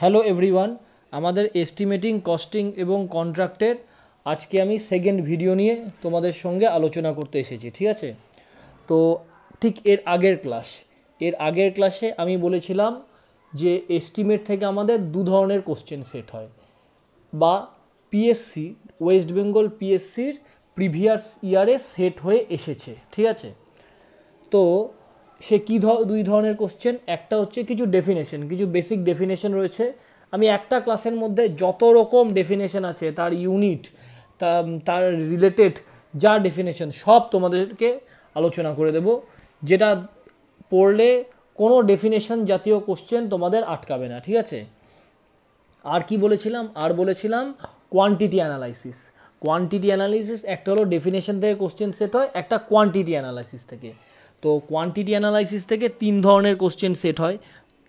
hello everyone আমাদের estimating costing এবং কন্ট্রাক্টের আজকে আমি সেকেন্ড ভিডিও নিয়ে তোমাদের সঙ্গে আলোচনা করতে এসেছি ঠিক আছে তো ঠিক এর আগের ক্লাস এর আগের ক্লাসে আমি বলেছিলাম যে এস্টিমেট থেকে আমাদের দু ধরনের কোশ্চেন সেট হয় বা পিএসসি ওয়েস্ট বেঙ্গল পিএসসির প্রিভিয়াস ইয়ারে সেট হয়ে এসেছে ঠিক আছে তো সে কী দুই ধরনের কোশ্চেন একটা হচ্ছে কিছু ডেফিনেশন কিছু বেসিক ডেফিনেশন রয়েছে আমি একটা ক্লাসের মধ্যে যত রকম ডেফিনেশন আছে তার ইউনিট তার রিলেটেড যা ডেফিনেশন সব তোমাদেরকে আলোচনা করে দেব যেটা পড়লে কোনো ডেফিনেশন জাতীয় কোশ্চেন তোমাদের আটকাবে না ঠিক আছে আর কি বলেছিলাম আর বলেছিলাম কোয়ান্টিটি অ্যানালাইসিস কোয়ান্টিটি অ্যানালাইসিস একটা হলো ডেফিনেশন থেকে কোশ্চেন সেট হয় একটা কোয়ান্টিটি অ্যানালাইসিস থেকে তো কোয়ান্টিটি অ্যানালাইসিস থেকে তিন ধরনের কোশ্চেন সেট হয়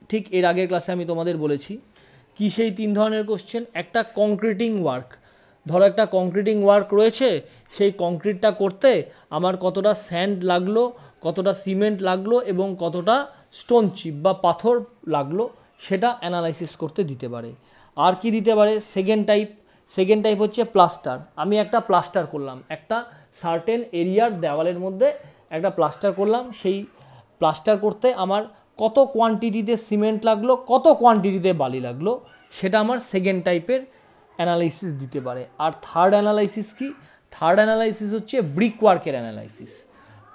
ঠিক এর আগের ক্লাসে আমি তোমাদের বলেছি কি সেই তিন ধরনের কোশ্চেন একটা কংক্রিটিং ওয়ার্ক ধরো একটা কংক্রিটিং ওয়ার্ক রয়েছে সেই কংক্রিটটা করতে আমার কতটা স্যান্ড লাগলো কতটা সিমেন্ট লাগলো এবং কতটা স্টোন চিপ বা পাথর লাগলো সেটা অ্যানালাইসিস করতে দিতে পারে আর কি দিতে পারে সেকেন্ড টাইপ সেকেন্ড টাইপ হচ্ছে প্লাস্টার আমি একটা প্লাস্টার করলাম একটা সার্টেন এরিয়ার দেওয়ালের মধ্যে একটা প্লাস্টার করলাম সেই প্লাস্টার করতে আমার কত কোয়ান্টিটিতে সিমেন্ট লাগলো কত কোয়ান্টিটিতে বালি লাগলো সেটা আমার সেকেন্ড টাইপের অ্যানালাইসিস দিতে পারে আর থার্ড অ্যানালাইসিস কি থার্ড অ্যানালাইসিস হচ্ছে ব্রিক ওয়ার্কের অ্যানালাইসিস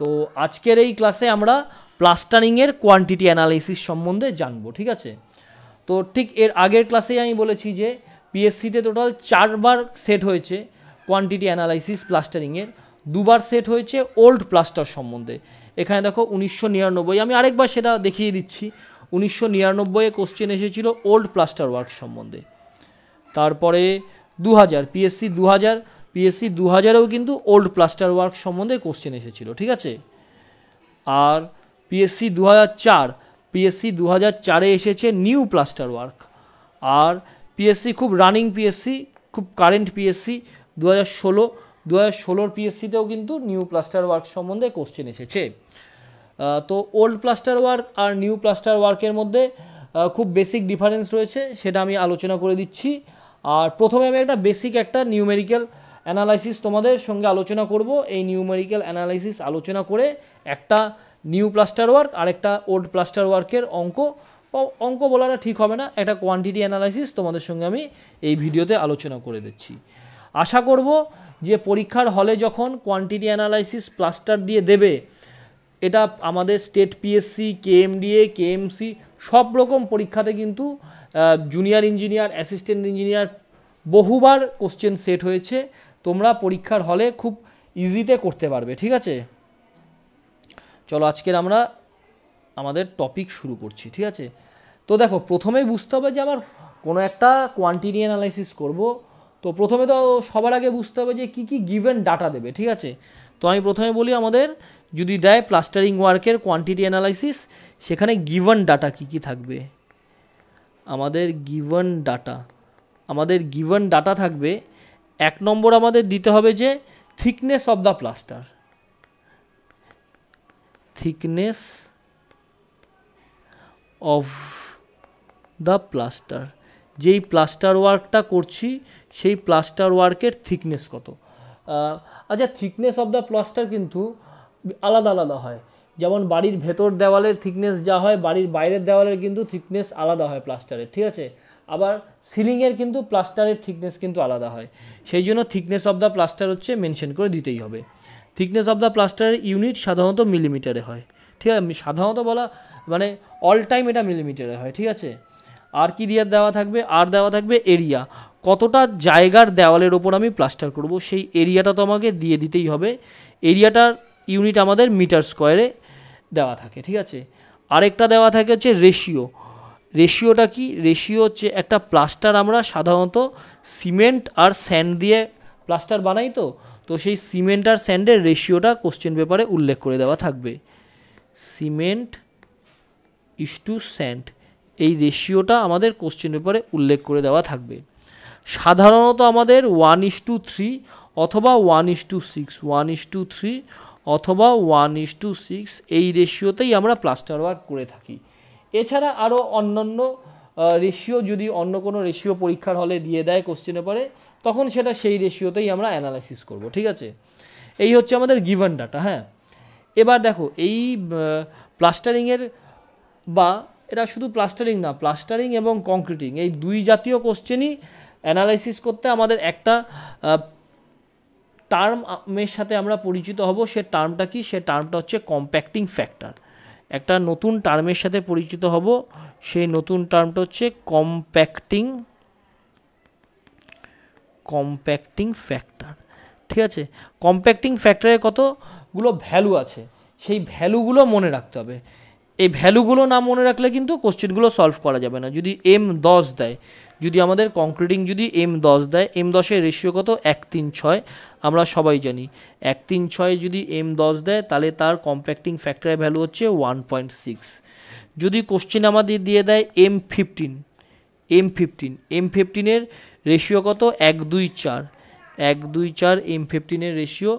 তো আজকের এই ক্লাসে আমরা প্লাস্টারিংয়ের কোয়ান্টিটি অ্যানালাইসিস সম্বন্ধে জানবো ঠিক আছে তো ঠিক এর আগের ক্লাসেই আমি বলেছি যে পিএসসিতে টোটাল চারবার সেট হয়েছে কোয়ান্টিটি অ্যানালাইসিস প্লাস্টারিংয়ের দুবার সেট হয়েছে ওল্ড প্লাস্টার সম্বন্ধে এখানে দেখো উনিশশো নিরানব্বই আমি আরেকবার সেটা দেখিয়ে দিচ্ছি উনিশশো নিরানব্বইয়ে কোশ্চেন এসেছিল ওল্ড প্লাস্টার ওয়ার্ক সম্বন্ধে তারপরে দু হাজার পিএসসি দু হাজার পিএসসি দু হাজারেও কিন্তু ওল্ড প্লাস্টার ওয়ার্ক সম্বন্ধে কোশ্চেন এসেছিল ঠিক আছে আর পিএসসি দু হাজার চার পিএসসি দু হাজার চারে এসেছে নিউ প্লাস্টার ওয়ার্ক আর পিএসসি খুব রানিং পিএসসি খুব কারেন্ট পিএসসি দু হাজার ষোলো দু হাজার ষোলোর পিএসসিতেও কিন্তু নিউ প্লাস্টার ওয়ার্ক সম্বন্ধে কোশ্চেন এসেছে তো ওল্ড প্লাস্টার ওয়ার্ক আর নিউ প্লাস্টার ওয়ার্কের মধ্যে খুব বেসিক ডিফারেন্স রয়েছে সেটা আমি আলোচনা করে দিচ্ছি আর প্রথমে আমি একটা বেসিক একটা নিউমেরিক্যাল অ্যানালাইসিস তোমাদের সঙ্গে আলোচনা করব এই নিউমেরিক্যাল অ্যানালাইসিস আলোচনা করে একটা নিউ প্লাস্টার ওয়ার্ক আর একটা ওল্ড প্লাস্টার ওয়ার্কের অঙ্ক অঙ্ক বলাটা ঠিক হবে না একটা কোয়ান্টিটি অ্যানালাইসিস তোমাদের সঙ্গে আমি এই ভিডিওতে আলোচনা করে দিচ্ছি আশা করব যে পরীক্ষার হলে যখন কোয়ান্টিটি অ্যানালাইসিস প্লাস্টার দিয়ে দেবে এটা আমাদের স্টেট পিএসসি কেএমডিএ কেএমসি সব রকম পরীক্ষাতে কিন্তু জুনিয়র ইঞ্জিনিয়ার অ্যাসিস্ট্যান্ট ইঞ্জিনিয়ার বহুবার কোশ্চেন সেট হয়েছে তোমরা পরীক্ষার হলে খুব ইজিতে করতে পারবে ঠিক আছে চলো আজকের আমরা আমাদের টপিক শুরু করছি ঠিক আছে তো দেখো প্রথমেই বুঝতে হবে যে আমার কোনো একটা কোয়ান্টিটি অ্যানালাইসিস করবো তো প্রথমে তো সবার আগে বুঝতে হবে যে কী কী গিভেন ডাটা দেবে ঠিক আছে তো আমি প্রথমে বলি আমাদের যদি দেয় প্লাস্টারিং ওয়ার্কের কোয়ান্টিটি অ্যানালাইসিস সেখানে গিভন ডাটা কী কী থাকবে আমাদের গিভন ডাটা আমাদের গিভন ডাটা থাকবে এক নম্বর আমাদের দিতে হবে যে thickness of the plaster thickness of the plaster যেই প্লাস্টার ওয়ার্কটা করছি সেই প্লাস্টার ওয়ার্কের থিকনেস কত আচ্ছা থিকনেস অফ দ্য প্লাস্টার কিন্তু আলাদা আলাদা হয় যেমন বাড়ির ভেতর দেওয়ালের থিকনেস যা হয় বাড়ির বাইরের দেওয়ালের কিন্তু থিকনেস আলাদা হয় প্লাস্টারের ঠিক আছে আবার সিলিংয়ের কিন্তু প্লাস্টারের থিকনেস কিন্তু আলাদা হয় সেই জন্য থিকনেস অফ দ্য প্লাস্টার হচ্ছে মেনশন করে দিতেই হবে থিকনেস অফ দ্য প্লাস্টারের ইউনিট সাধারণত মিলিমিটারে হয় ঠিক আছে সাধারণত বলা মানে অল টাইম এটা মিলিমিটারে হয় ঠিক আছে আর কি দিয়ে দেওয়া থাকবে আর দেওয়া থাকবে এরিয়া কতটা জায়গার দেওয়ালের ওপর আমি প্লাস্টার করব সেই এরিয়াটা তো আমাকে দিয়ে দিতেই হবে এরিয়াটার ইউনিট আমাদের মিটার স্কোয়ারে দেওয়া থাকে ঠিক আছে আরেকটা দেওয়া থাকে হচ্ছে রেশিও রেশিওটা কি রেশিও হচ্ছে একটা প্লাস্টার আমরা সাধারণত সিমেন্ট আর স্যান্ড দিয়ে প্লাস্টার বানাই তো তো সেই সিমেন্ট আর স্যান্ডের রেশিওটা কোশ্চেন পেপারে উল্লেখ করে দেওয়া থাকবে সিমেন্ট ইস টু স্যান্ড এই রেশিওটা আমাদের কোশ্চেন পেপারে উল্লেখ করে দেওয়া থাকবে সাধারণত আমাদের ওয়ান ইস টু থ্রি অথবা one is to six one is to three অথবা ওয়ান ইস টু সিক্স এই রেশিওতেই আমরা প্লাস্টার ওয়ার্ক করে থাকি এছাড়া আরও অন্যান্য রেশিও যদি অন্য কোনো রেশিও পরীক্ষার হলে দিয়ে দেয় কোশ্চেন পেপারে তখন সেটা সেই রেশিওতেই আমরা অ্যানালাইসিস করব ঠিক আছে এই হচ্ছে আমাদের গিভন ডাটা হ্যাঁ এবার দেখো এই প্লাস্টারিংয়ের বা এটা শুধু প্লাস্টারিং না প্লাস্টারিং এবং কংক্রিটিং এই দুই জাতীয় কোশ্চেনই অ্যানালাইসিস করতে আমাদের একটা টার্মের সাথে আমরা পরিচিত হব সে টার্মটা কি সে টার্মটা হচ্ছে কম্প্যাক্টিং ফ্যাক্টর একটা নতুন টার্মের সাথে পরিচিত হব সেই নতুন টার্মটা হচ্ছে কম্প্যাক্টিং কম্প্যাক্টিং ফ্যাক্টর ঠিক আছে কম্প্যাক্টিং ফ্যাক্টরের কতগুলো ভ্যালু আছে সেই ভ্যালুগুলো মনে রাখতে হবে এই ভ্যালুগুলো না মনে রাখলে কিন্তু কোশ্চেনগুলো সলভ করা যাবে না যদি এম দশ দেয় যদি আমাদের কংক্রিটিং যদি এম দশ দেয় এম দশের রেশিও কত এক তিন ছয় আমরা সবাই জানি এক তিন ছয় যদি এম দশ দেয় তাহলে তার কম্প্যাক্টিং ফ্যাক্টরের ভ্যালু হচ্ছে ওয়ান পয়েন্ট সিক্স যদি কোশ্চেন আমাদের দিয়ে দেয় M fifteen M fifteen M ফিফটিনের রেশিও কত এক দুই চার এক দুই চার এম ফিফটিনের রেশিও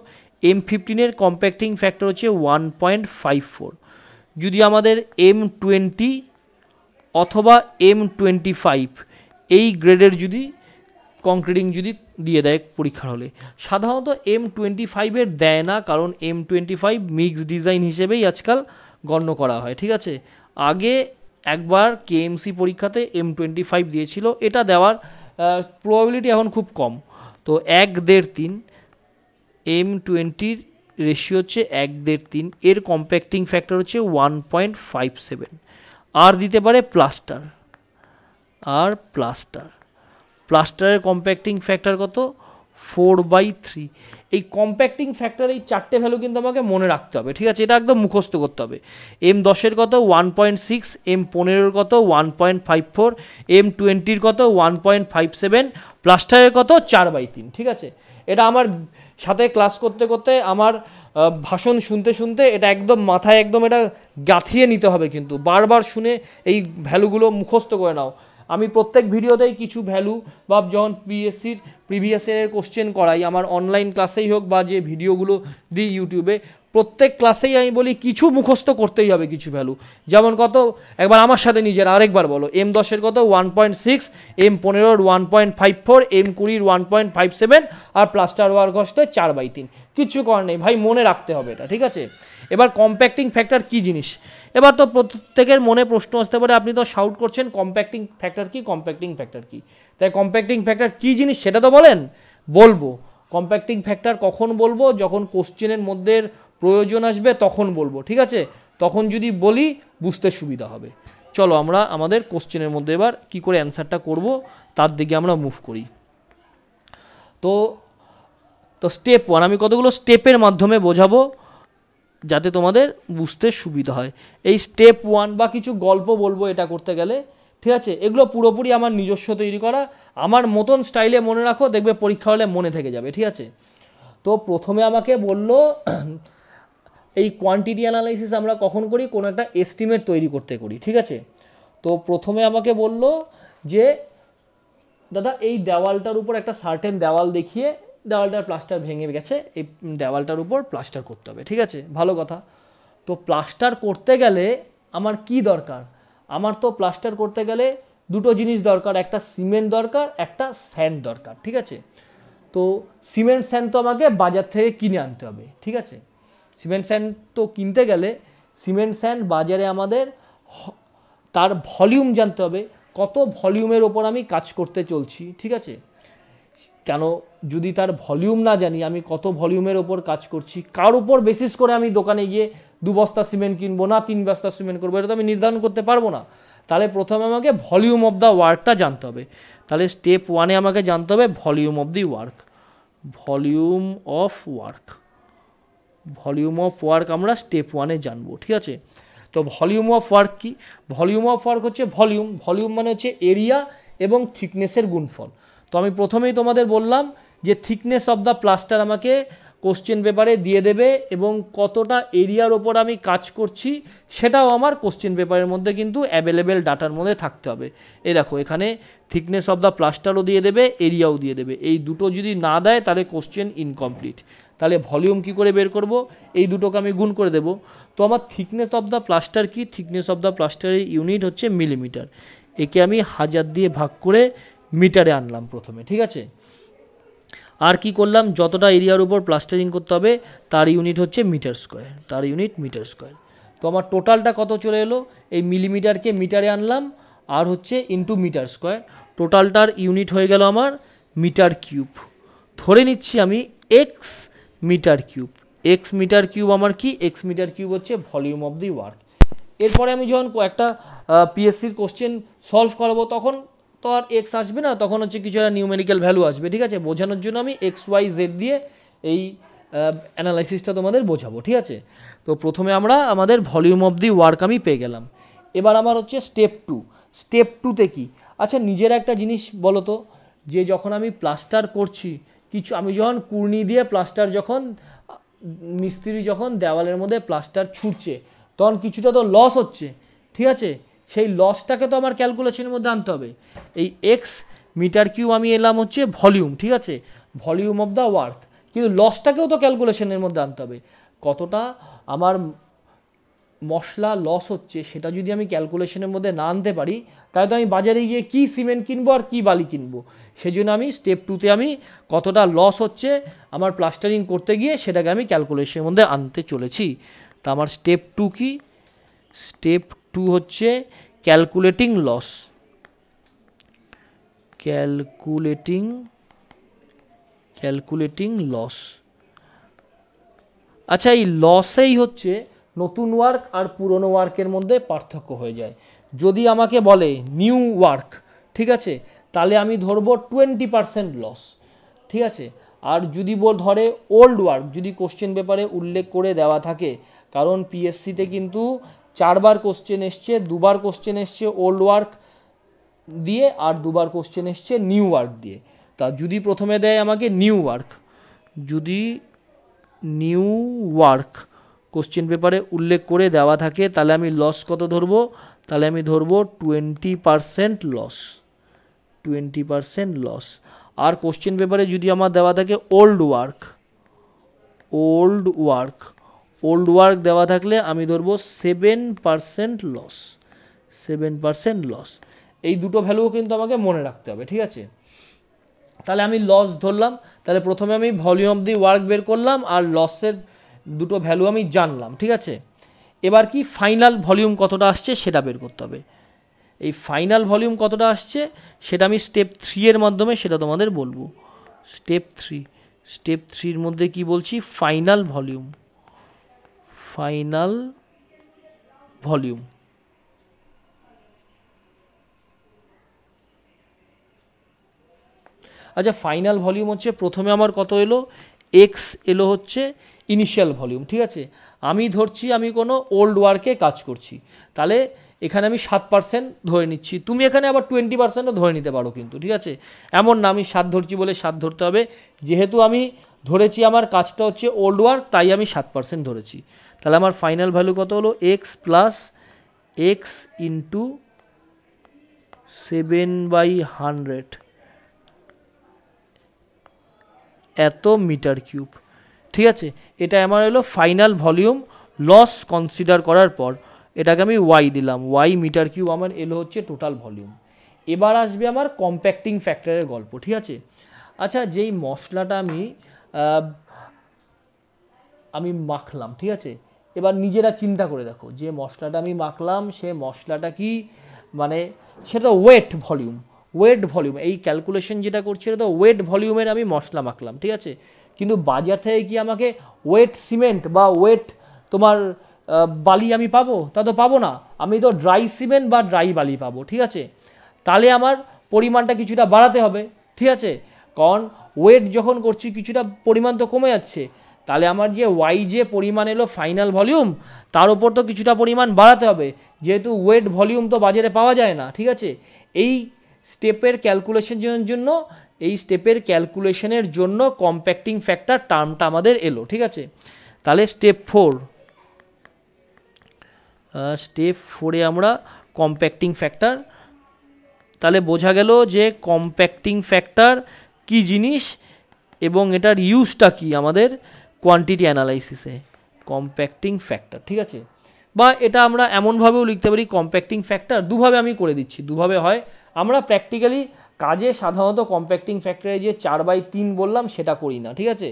এম ফিফটিনের কম্প্যাক্টিং ফ্যাক্টর হচ্ছে ওয়ান পয়েন্ট ফাইভ ফোর যদি আমাদের এম টোয়েন্টি অথবা এম টোয়েন্টি ফাইভ এই গ্রেডের যদি কংক্রিটিং যদি দিয়ে দেয় পরীক্ষার হলে সাধারণত এম টোয়েন্টি ফাইভের দেয় না কারণ M twenty five mix design হিসেবেই আজকাল গণ্য করা হয় ঠিক আছে আগে একবার কেএমসি পরীক্ষাতে এম টোয়েন্টি ফাইভ দিয়েছিল এটা দেওয়ার প্রবাবিলিটি এখন খুব কম তো এক দেড় তিন এম টোয়েন্টির রেশিও হচ্ছে এক দেড় তিন এর কম্প্যাক্টিং ফ্যাক্টর হচ্ছে ওয়ান পয়েন্ট ফাইভ সেভেন আর দিতে পারে প্লাস্টার আর প্লাস্টার প্লাস্টারের কম্প্যাক্টিং ফ্যাক্টর কত ফোর বাই থ্রি এই কম্প্যাক্টিং ফ্যাক্টর এই চারটে ভ্যালু কিন্তু আমাকে মনে রাখতে হবে ঠিক আছে এটা একদম মুখস্থ করতে হবে এম দশের কত ওয়ান পয়েন্ট সিক্স এম পনেরোর কত one point five four M টোয়েন্টির কত ওয়ান পয়েন্ট ফাইভ সেভেন প্লাস্টারের কত চার বাই তিন ঠিক আছে এটা আমার সাথে ক্লাস করতে করতে আমার ভাষণ শুনতে শুনতে এটা একদম মাথায় একদম এটা গাঁথিয়ে নিতে হবে কিন্তু বারবার শুনে এই ভ্যালুগুলো মুখস্থ করে নাও আমি প্রত্যেক ভিডিওতেই কিছু ভ্যালু বা যখন পিএসসির প্রিভিয়াস ইয়ারের কোশ্চেন করাই আমার অনলাইন ক্লাসেই হোক বা যে ভিডিওগুলো দিই ইউটিউবে প্রত্যেক ক্লাসেই আমি বলি কিছু মুখস্থ করতেই হবে কিছু ভ্যালু যেমন কত একবার আমার সাথে নিজের আরেকবার বলো এম দশের কত ওয়ান পয়েন্ট সিক্স এম পনেরোর one point five four M কুড়ির ওয়ান পয়েন্ট ফাইভ সেভেন আর প্লাস্টার ওয়ার ঘষ্টে চার বাই তিন কিচ্ছু করার নেই ভাই মনে রাখতে হবে এটা ঠিক আছে এবার কম্প্যাক্টিং ফ্যাক্টর কি জিনিস এবার তো প্রত্যেকের মনে প্রশ্ন আসতে পারে আপনি তো শাউট করছেন কম্প্যাক্টিং ফ্যাক্টর কি কম্প্যাক্টিং ফ্যাক্টর কি তাই কম্প্যাক্টিং ফ্যাক্টর কি জিনিস সেটা তো বলেন বলবো কম্প্যাক্টিং ফ্যাক্টর কখন বলবো যখন কোশ্চেনের মধ্যে প্রয়োজন আসবে তখন বলবো ঠিক আছে তখন যদি বলি বুঝতে সুবিধা হবে চলো আমরা আমাদের কোশ্চেনের মধ্যে এবার কি করে অ্যান্সারটা করব তার দিকে আমরা মুভ করি তো তো স্টেপ ওয়ান আমি কতগুলো স্টেপের মাধ্যমে বোঝাবো যাতে তোমাদের বুঝতে সুবিধা হয় এই স্টেপ ওয়ান বা কিছু গল্প বলবো এটা করতে গেলে ঠিক আছে এগুলো পুরোপুরি আমার নিজস্ব তৈরি করা আমার মতন স্টাইলে মনে রাখো দেখবে পরীক্ষা হলে মনে থেকে যাবে ঠিক আছে তো প্রথমে আমাকে বললো এই কোয়ান্টিটি অ্যানালাইসিস আমরা কখন করি কোনো একটা এস্টিমেট তৈরি করতে করি ঠিক আছে তো প্রথমে আমাকে বলল যে দাদা এই দেওয়ালটার উপর একটা সার্টেন দেওয়াল দেখিয়ে দেওয়ালটার প্লাস্টার ভেঙে গেছে এই দেওয়ালটার উপর প্লাস্টার করতে হবে ঠিক আছে ভালো কথা তো প্লাস্টার করতে গেলে আমার কি দরকার আমার তো প্লাস্টার করতে গেলে দুটো জিনিস দরকার একটা সিমেন্ট দরকার একটা স্যান্ড দরকার ঠিক আছে তো সিমেন্ট স্যান্ড তো আমাকে বাজার থেকে কিনে আনতে হবে ঠিক আছে সিমেন্ট স্যান্ড তো কিনতে গেলে সিমেন্ট স্যান্ড বাজারে আমাদের তার ভলিউম জানতে হবে কত ভলিউমের ওপর আমি কাজ করতে চলছি ঠিক আছে কেন যদি তার ভলিউম না জানি আমি কত ভলিউমের ওপর কাজ করছি কার উপর বেসিস করে আমি দোকানে গিয়ে দু বস্তা সিমেন্ট কিনবো না তিন বস্তা সিমেন্ট করবো এটা তো আমি নির্ধারণ করতে পারবো না তাহলে প্রথমে আমাকে ভলিউম অফ দ্য ওয়ার্কটা জানতে হবে তাহলে স্টেপ ওয়ানে আমাকে জানতে হবে volume of the work volume of work volume of work আমরা স্টেপ ওয়ানে জানবো ঠিক আছে তো ভলিউম অফ ওয়ার্ক কি ভলিউম অফ ওয়ার্ক হচ্ছে ভলিউম ভলিউম মানে হচ্ছে এরিয়া এবং থিকনেসের গুণফল তো আমি প্রথমেই তোমাদের বললাম যে থিকনেস অফ দ্য প্লাস্টার আমাকে কোশ্চেন পেপারে দিয়ে দেবে এবং কতটা এরিয়ার ওপর আমি কাজ করছি সেটাও আমার কোশ্চেন পেপারের মধ্যে কিন্তু অ্যাভেলেবেল ডাটার মধ্যে থাকতে হবে এ দেখো এখানে থিকনেস অফ দ্য প্লাস্টারও দিয়ে দেবে এরিয়াও দিয়ে দেবে এই দুটো যদি না দেয় তাহলে কোশ্চেন ইনকমপ্লিট তাহলে ভলিউম কি করে বের করব এই দুটোকে আমি গুণ করে দেব তো আমার থিকনেস অফ দ্য প্লাস্টার কি থিকনেস অফ দ্য প্লাস্টারের ইউনিট হচ্ছে মিলিমিটার একে আমি হাজার দিয়ে ভাগ করে মিটারে আনলাম প্রথমে ঠিক আছে আর কি করলাম যতটা এরিয়ার উপর প্লাস্টারিং করতে হবে তার ইউনিট হচ্ছে মিটার স্কোয়ার তার ইউনিট মিটার স্কোয়ার তো আমার টোটালটা কত চলে এলো এই মিলিমিটারকে মিটারে আনলাম আর হচ্ছে ইন্টু মিটার স্কোয়ার টোটালটার ইউনিট হয়ে গেল আমার মিটার কিউব ধরে নিচ্ছি আমি X metre cube X metre cube আমার কি এক্স মিটার কিউব হচ্ছে ভলিউম অফ দি ওয়ার্ক এরপরে আমি যখন কয়েকটা পিএসসির কোশ্চেন সলভ করাবো তখন তো আর এক্স আসবে না তখন হচ্ছে কিছু একটা নিউমেরিক্যাল ভ্যালু আসবে ঠিক আছে বোঝানোর জন্য আমি এক্স ওয়াই জেড দিয়ে এই অ্যানালাইসিসটা তোমাদের বোঝাবো ঠিক আছে তো প্রথমে আমরা আমাদের ভলিউম অফ দি ওয়ার্ক আমি পেয়ে গেলাম এবার আমার হচ্ছে স্টেপ টু স্টেপ টুতে কি আচ্ছা নিজের একটা জিনিস বলো তো যে যখন আমি প্লাস্টার করছি কিছু আমি যখন কুর্নি দিয়ে প্লাস্টার যখন মিস্ত্রি যখন দেওয়ালের মধ্যে প্লাস্টার ছুটছে তখন কিছুটা তো লস হচ্ছে ঠিক আছে সেই লসটাকে তো আমার ক্যালকুলেশনের মধ্যে আনতে হবে এই এক্স মিটার কিউ আমি এলাম হচ্ছে ভলিউম ঠিক আছে ভলিউম অফ দ্য ওয়ার্ক কিন্তু লসটাকেও তো ক্যালকুলেশনের মধ্যে আনতে হবে কতটা আমার মশলা লস হচ্ছে সেটা যদি আমি ক্যালকুলেশনের মধ্যে না আনতে পারি তাহলে তো আমি বাজারে গিয়ে কি সিমেন্ট কিনবো আর কি বালি কিনবো সেজন্য আমি স্টেপ টুতে আমি কতটা লস হচ্ছে আমার প্লাস্টারিং করতে গিয়ে সেটাকে আমি ক্যালকুলেশনের মধ্যে আনতে চলেছি তা আমার স্টেপ টু কি স্টেপ টু হচ্ছে calculating loss calculating calculating loss আচ্ছা এই লসেই হচ্ছে নতুন ওয়ার্ক আর পুরনো ওয়ার্কের মধ্যে পার্থক্য হয়ে যায় যদি আমাকে বলে নিউ ওয়ার্ক ঠিক আছে তাহলে আমি ধরবো টোয়েন্টি পারসেন্ট লস ঠিক আছে আর যদি বল ধরে ওল্ড ওয়ার্ক যদি কোশ্চেন পেপারে উল্লেখ করে দেওয়া থাকে কারণ পিএসসিতে কিন্তু চারবার কোশ্চেন এসছে দুবার কোশ্চেন এসছে ওল্ড ওয়ার্ক দিয়ে আর দুবার কোশ্চেন এসছে নিউ ওয়ার্ক দিয়ে তা যদি প্রথমে দেয় আমাকে নিউ ওয়ার্ক যদি নিউ ওয়ার্ক কোশ্চেন পেপারে উল্লেখ করে দেওয়া থাকে তাহলে আমি লস কত ধরবো তাহলে আমি ধরবো twenty percent loss twenty percent loss আর কোশ্চেন পেপারে যদি আমার দেওয়া থাকে old work old work old work দেওয়া থাকলে আমি ধরবো seven percent loss seven percent loss এই দুটো ভ্যালুও কিন্তু আমাকে মনে রাখতে হবে ঠিক আছে তাহলে আমি লস ধরলাম তাহলে প্রথমে আমি ভলিউম অফ দি ওয়ার্ক বের করলাম আর লসের দুটো ভ্যালু আমি জানলাম ঠিক আছে এবার কি ফাইনাল ভলিউম কতটা আসছে সেটা বের করতে হবে এই ফাইনাল ভলিউম কতটা আসছে সেটা আমি স্টেপ থ্রি এর মাধ্যমে সেটা তোমাদের বলবো স্টেপ থ্রি স্টেপ থ্রির মধ্যে কি বলছি ফাইনাল ভলিউম ফাইনাল ভলিউম আচ্ছা ফাইনাল ভলিউম হচ্ছে প্রথমে আমার কত এলো এক্স এলো হচ্ছে ইনিশিয়াল ভলিউম ঠিক আছে আমি ধরছি আমি কোনো ওল্ড ওয়ার্কে কাজ করছি তাহলে এখানে আমি সাত পার্সেন্ট ধরে নিচ্ছি তুমি এখানে আবার টোয়েন্টি পার্সেন্টও ধরে নিতে পারো কিন্তু ঠিক আছে এমন না আমি সাত ধরছি বলে সাত ধরতে হবে যেহেতু আমি ধরেছি আমার কাজটা হচ্ছে ওল্ড ওয়ার্ক তাই আমি সাত পার্সেন্ট ধরেছি তাহলে আমার ফাইনাল ভ্যালু কত হলো X plus X into seven by hundred এত মিটার কিউব ঠিক আছে এটা আমার হলো ফাইনাল ভলিউম লস কনসিডার করার পর এটাকে আমি ওয়াই দিলাম ওয়াই মিটার কিউব আমার এলো হচ্ছে টোটাল ভলিউম এবার আসবে আমার কম্প্যাক্টিং ফ্যাক্টরের গল্প ঠিক আছে আচ্ছা যেই মশলাটা আমি আমি মাখলাম ঠিক আছে এবার নিজেরা চিন্তা করে দেখো যে মশলাটা আমি মাখলাম সে মশলাটা কি মানে সেটা ওয়েট ভলিউম ওয়েট ভলিউম এই ক্যালকুলেশন যেটা করছি তো ওয়েট ভলিউমের আমি মশলা মাখলাম ঠিক আছে কিন্তু বাজার থেকে কি আমাকে ওয়েট সিমেন্ট বা ওয়েট তোমার বালি আমি পাবো তা তো পাবো না আমি তো ড্রাই সিমেন্ট বা ড্রাই বালি পাবো ঠিক আছে তাহলে আমার পরিমাণটা কিছুটা বাড়াতে হবে ঠিক আছে কারণ ওয়েট যখন করছি কিছুটা পরিমাণ তো কমে যাচ্ছে তাহলে আমার যে ওয়াই যে পরিমাণ এলো ফাইনাল ভলিউম তার উপর তো কিছুটা পরিমাণ বাড়াতে হবে যেহেতু ওয়েট ভলিউম তো বাজারে পাওয়া যায় না ঠিক আছে এই স্টেপের ক্যালকুলেশনের জন্য এই স্টেপের ক্যালকুলেশনের জন্য কম্প্যাক্টিং ফ্যাক্টর টার্মটা আমাদের এলো ঠিক আছে তাহলে স্টেপ ফোর স্টেপ ফোরে আমরা কম্প্যাক্টিং ফ্যাক্টর তাহলে বোঝা গেল যে কম্প্যাক্টিং ফ্যাক্টর কি জিনিস এবং এটার ইউজটা কি আমাদের কোয়ান্টিটি অ্যানালাইসিসে কম্প্যাক্টিং ফ্যাক্টর ঠিক আছে বা এটা আমরা এমনভাবেও লিখতে পারি কম্প্যাক্টিং ফ্যাক্টর দুভাবে আমি করে দিচ্ছি দুভাবে হয় আমরা প্র্যাকটিক্যালি কাজে সাধারণত কম্প্যাক্টিং ফ্যাক্টরে যে চার বাই তিন বললাম সেটা করি না ঠিক আছে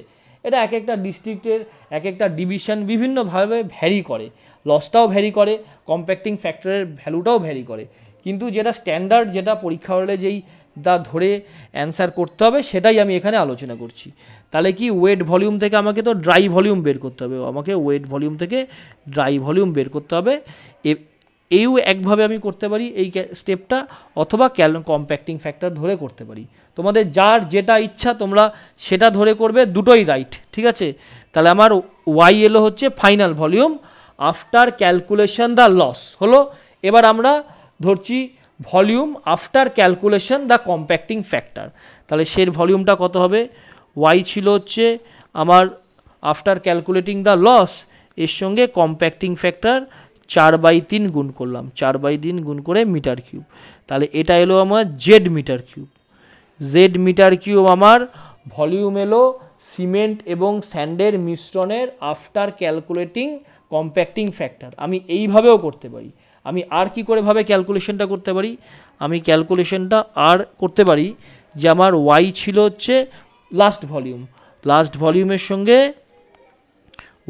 এটা এক একটা ডিস্ট্রিক্টের এক একটা ডিভিশন বিভিন্নভাবে ভ্যারি করে লসটাও ভ্যারি করে কম্প্যাক্টিং ফ্যাক্টরের ভ্যালুটাও ভ্যারি করে কিন্তু যেটা স্ট্যান্ডার্ড যেটা পরীক্ষা হলে যেই দা ধরে অ্যান্সার করতে হবে সেটাই আমি এখানে আলোচনা করছি তাহলে কি ওয়েট ভলিউম থেকে আমাকে তো ড্রাই ভলিউম বের করতে হবে আমাকে ওয়েট ভলিউম থেকে ড্রাই ভলিউম বের করতে হবে এইও একভাবে আমি করতে পারি এই স্টেপটা অথবা ক্যাল কম্প্যাক্টিং ফ্যাক্টর ধরে করতে পারি তোমাদের যার যেটা ইচ্ছা তোমরা সেটা ধরে করবে দুটোই রাইট ঠিক আছে তাহলে আমার ওয়াই এলো হচ্ছে final volume after calculation the loss হলো এবার আমরা ধরছি volume after calculation the compacting factor তাহলে সের ভলিউমটা কত হবে ওয়াই ছিল হচ্ছে আমার আফটার ক্যালকুলেটিং দ্য লস এর সঙ্গে কম্প্যাক্টিং ফ্যাক্টর চার বাই তিন গুণ করলাম চার বাই তিন গুণ করে মিটার কিউব তাহলে এটা এলো আমার Z metre cube Z metre cube আমার ভলিউম এলো সিমেন্ট এবং স্যান্ডের মিশ্রণের আফটার ক্যালকুলেটিং কম্প্যাক্টিং ফ্যাক্টর আমি এইভাবেও করতে পারি আমি আর কী করে ভাবে ক্যালকুলেশনটা করতে পারি আমি ক্যালকুলেশনটা আর করতে পারি যে আমার ওয়াই ছিল হচ্ছে লাস্ট ভলিউম লাস্ট ভলিউমের সঙ্গে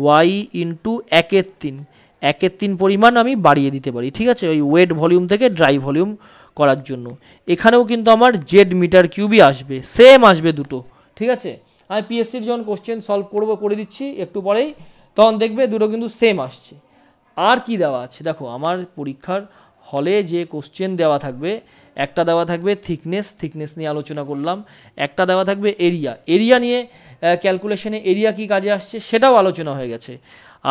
ওয়াই ইন্টু একের তিন একের তিন পরিমাণ আমি বাড়িয়ে দিতে পারি ঠিক আছে ওই ওয়েট ভলিউম থেকে ড্রাই ভলিউম করার জন্য এখানেও কিন্তু আমার জেড মিটার কিউবই আসবে সেম আসবে দুটো ঠিক আছে আমি পিএসসির যখন কোশ্চেন সলভ করবো করে দিচ্ছি একটু পরেই তখন দেখবে দুটো কিন্তু সেম আসছে আর কি দেওয়া আছে দেখো আমার পরীক্ষার হলে যে কোশ্চেন দেওয়া থাকবে একটা দেওয়া থাকবে থিকনেস থিকনেস নিয়ে আলোচনা করলাম একটা দেওয়া থাকবে এরিয়া এরিয়া নিয়ে ক্যালকুলেশনে এরিয়া কি কাজে আসছে সেটাও আলোচনা হয়ে গেছে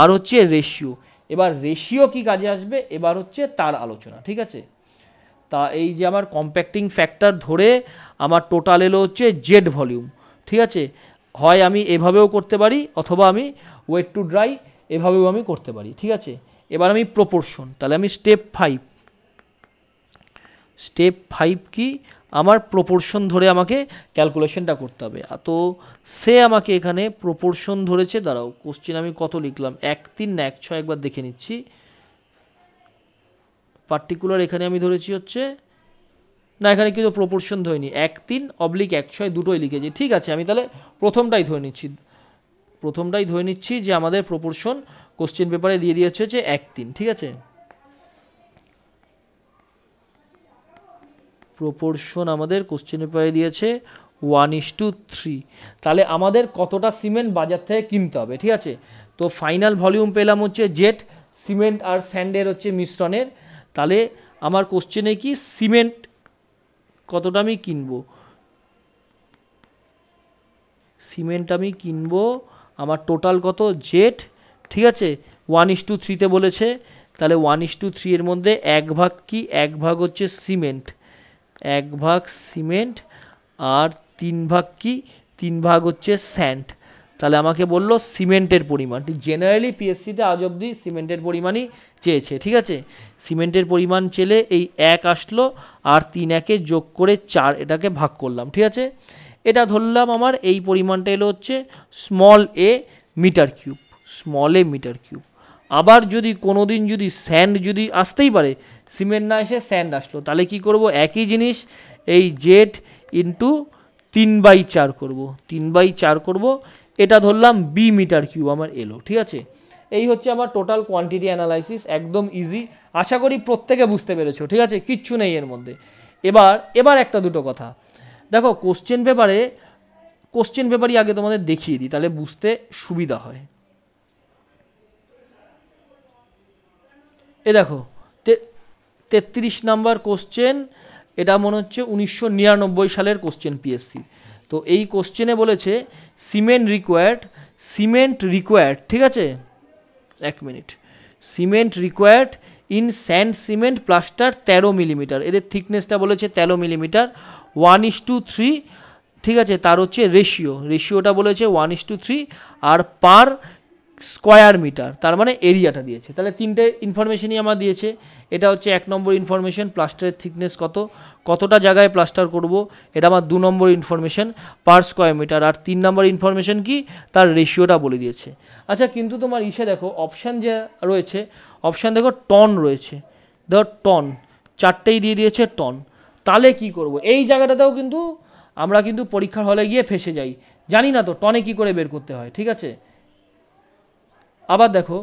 আর হচ্ছে রেশিও এবার রেশিও কি কাজে আসবে এবার হচ্ছে তার আলোচনা ঠিক আছে তা এই যে আমার কম্প্যাক্টিং ফ্যাক্টর ধরে আমার টোটাল এলো হচ্ছে জেড ভলিউম ঠিক আছে হয় আমি এভাবেও করতে পারি অথবা আমি ওয়েট টু ড্রাই এভাবেও আমি করতে পারি ঠিক আছে এবার আমি প্রপোর্শন তাহলে আমি স্টেপ ফাইভ স্টেপ ফাইভ কি আমার প্রপোর্শন ধরে আমাকে ক্যালকুলেশনটা করতে হবে তো সে আমাকে এখানে প্রপোর্শন ধরেছে দাঁড়াও কোশ্চেন আমি কত লিখলাম এক তিন না এক ছয় একবার দেখে নিচ্ছি পার্টিকুলার এখানে আমি ধরেছি হচ্ছে না এখানে কিন্তু প্রপোর্শন ধরিনি এক তিন অবলিক এক ছয় দুটোই লিখেছি ঠিক আছে আমি তাহলে প্রথমটাই ধরে নিচ্ছি প্রথমটাই ধরে নিচ্ছি যে আমাদের প্রপোর্শন কোশ্চেন পেপারে দিয়ে দিয়েছে যে এক তিন ঠিক আছে প্রপোর্শন আমাদের কোশ্চেনে পায়ে দিয়েছে ওয়ান ইস টু থ্রি তাহলে আমাদের কতটা সিমেন্ট বাজার থেকে কিনতে হবে ঠিক আছে তো ফাইনাল ভলিউম পেলাম হচ্ছে জেট সিমেন্ট আর স্যান্ডের হচ্ছে মিশ্রণের তাহলে আমার কোশ্চেনে কি সিমেন্ট কতটা আমি কিনবো সিমেন্ট আমি কিনবো আমার টোটাল কত জেট ঠিক আছে ওয়ান ইস টু থ্রিতে বলেছে তাহলে ওয়ান ইস টু থ্রি এর মধ্যে এক ভাগ কি এক ভাগ হচ্ছে সিমেন্ট এক ভাগ সিমেন্ট আর তিন ভাগ কি তিন ভাগ হচ্ছে স্যান্ড তাহলে আমাকে বললো সিমেন্টের পরিমাণ ঠিক জেনারেলি পিএসসিতে আজ অবধি সিমেন্টের পরিমাণই চেয়েছে ঠিক আছে সিমেন্টের পরিমাণ চেলে এই এক আসলো আর তিন একে যোগ করে চার এটাকে ভাগ করলাম ঠিক আছে এটা ধরলাম আমার এই পরিমাণটা এলো হচ্ছে small A metre cube small A metre cube আবার যদি কোনো দিন যদি স্যান্ড যদি আসতেই পারে সিমেন্ট না এসে স্যান্ড আসলো তাহলে কি করব একই জিনিস এই জেড ইন্টু তিন বাই চার করবো তিন বাই চার করবো এটা ধরলাম বি মিটার কিউব আমার এলো ঠিক আছে এই হচ্ছে আমার টোটাল কোয়ান্টিটি অ্যানালাইসিস একদম ইজি আশা করি প্রত্যেকে বুঝতে পেরেছো ঠিক আছে কিচ্ছু নেই এর মধ্যে এবার এবার একটা দুটো কথা দেখো কোশ্চেন পেপারে কোশ্চেন পেপারই আগে তোমাদের দেখিয়ে দিই তাহলে বুঝতে সুবিধা হয় এ দেখো তেত্রিশ নাম্বার কোশ্চেন এটা মনে হচ্ছে উনিশশো সালের কোশ্চেন পিএসসি তো এই কোশ্চেনে বলেছে সিমেন্ট রিকোয়ার্ড সিমেন্ট রিকোয়ার্ড ঠিক আছে এক minute cement required in sand cement plaster তেরো মিলিমিটার এদের থিকনেসটা বলেছে তেরো millimetre one is to three ঠিক আছে তার হচ্ছে রেশিও রেশিওটা বলেছে ওয়ান ইস টু থ্রি আর পার স্কোয়ার মিটার তার মানে এরিয়াটা দিয়েছে তাহলে তিনটে ইনফরমেশনই আমার দিয়েছে এটা হচ্ছে এক নম্বর ইনফরমেশন প্লাস্টারের থিকনেস কত কতটা জায়গায় প্লাস্টার করব এটা আমার দু নম্বর ইনফরমেশন পার স্কোয়ার মিটার আর তিন নম্বর ইনফরমেশন কি তার রেশিওটা বলে দিয়েছে আচ্ছা কিন্তু তোমার ইসে দেখো অপশান যে রয়েছে অপশান দেখো টন রয়েছে ধর টন চারটেই দিয়ে দিয়েছে টন তাহলে কি করব এই জায়গাটাতেও কিন্তু আমরা কিন্তু পরীক্ষার হলে গিয়ে ফেসে যাই জানি না তো টনে কি করে বের করতে হয় ঠিক আছে আবার দেখো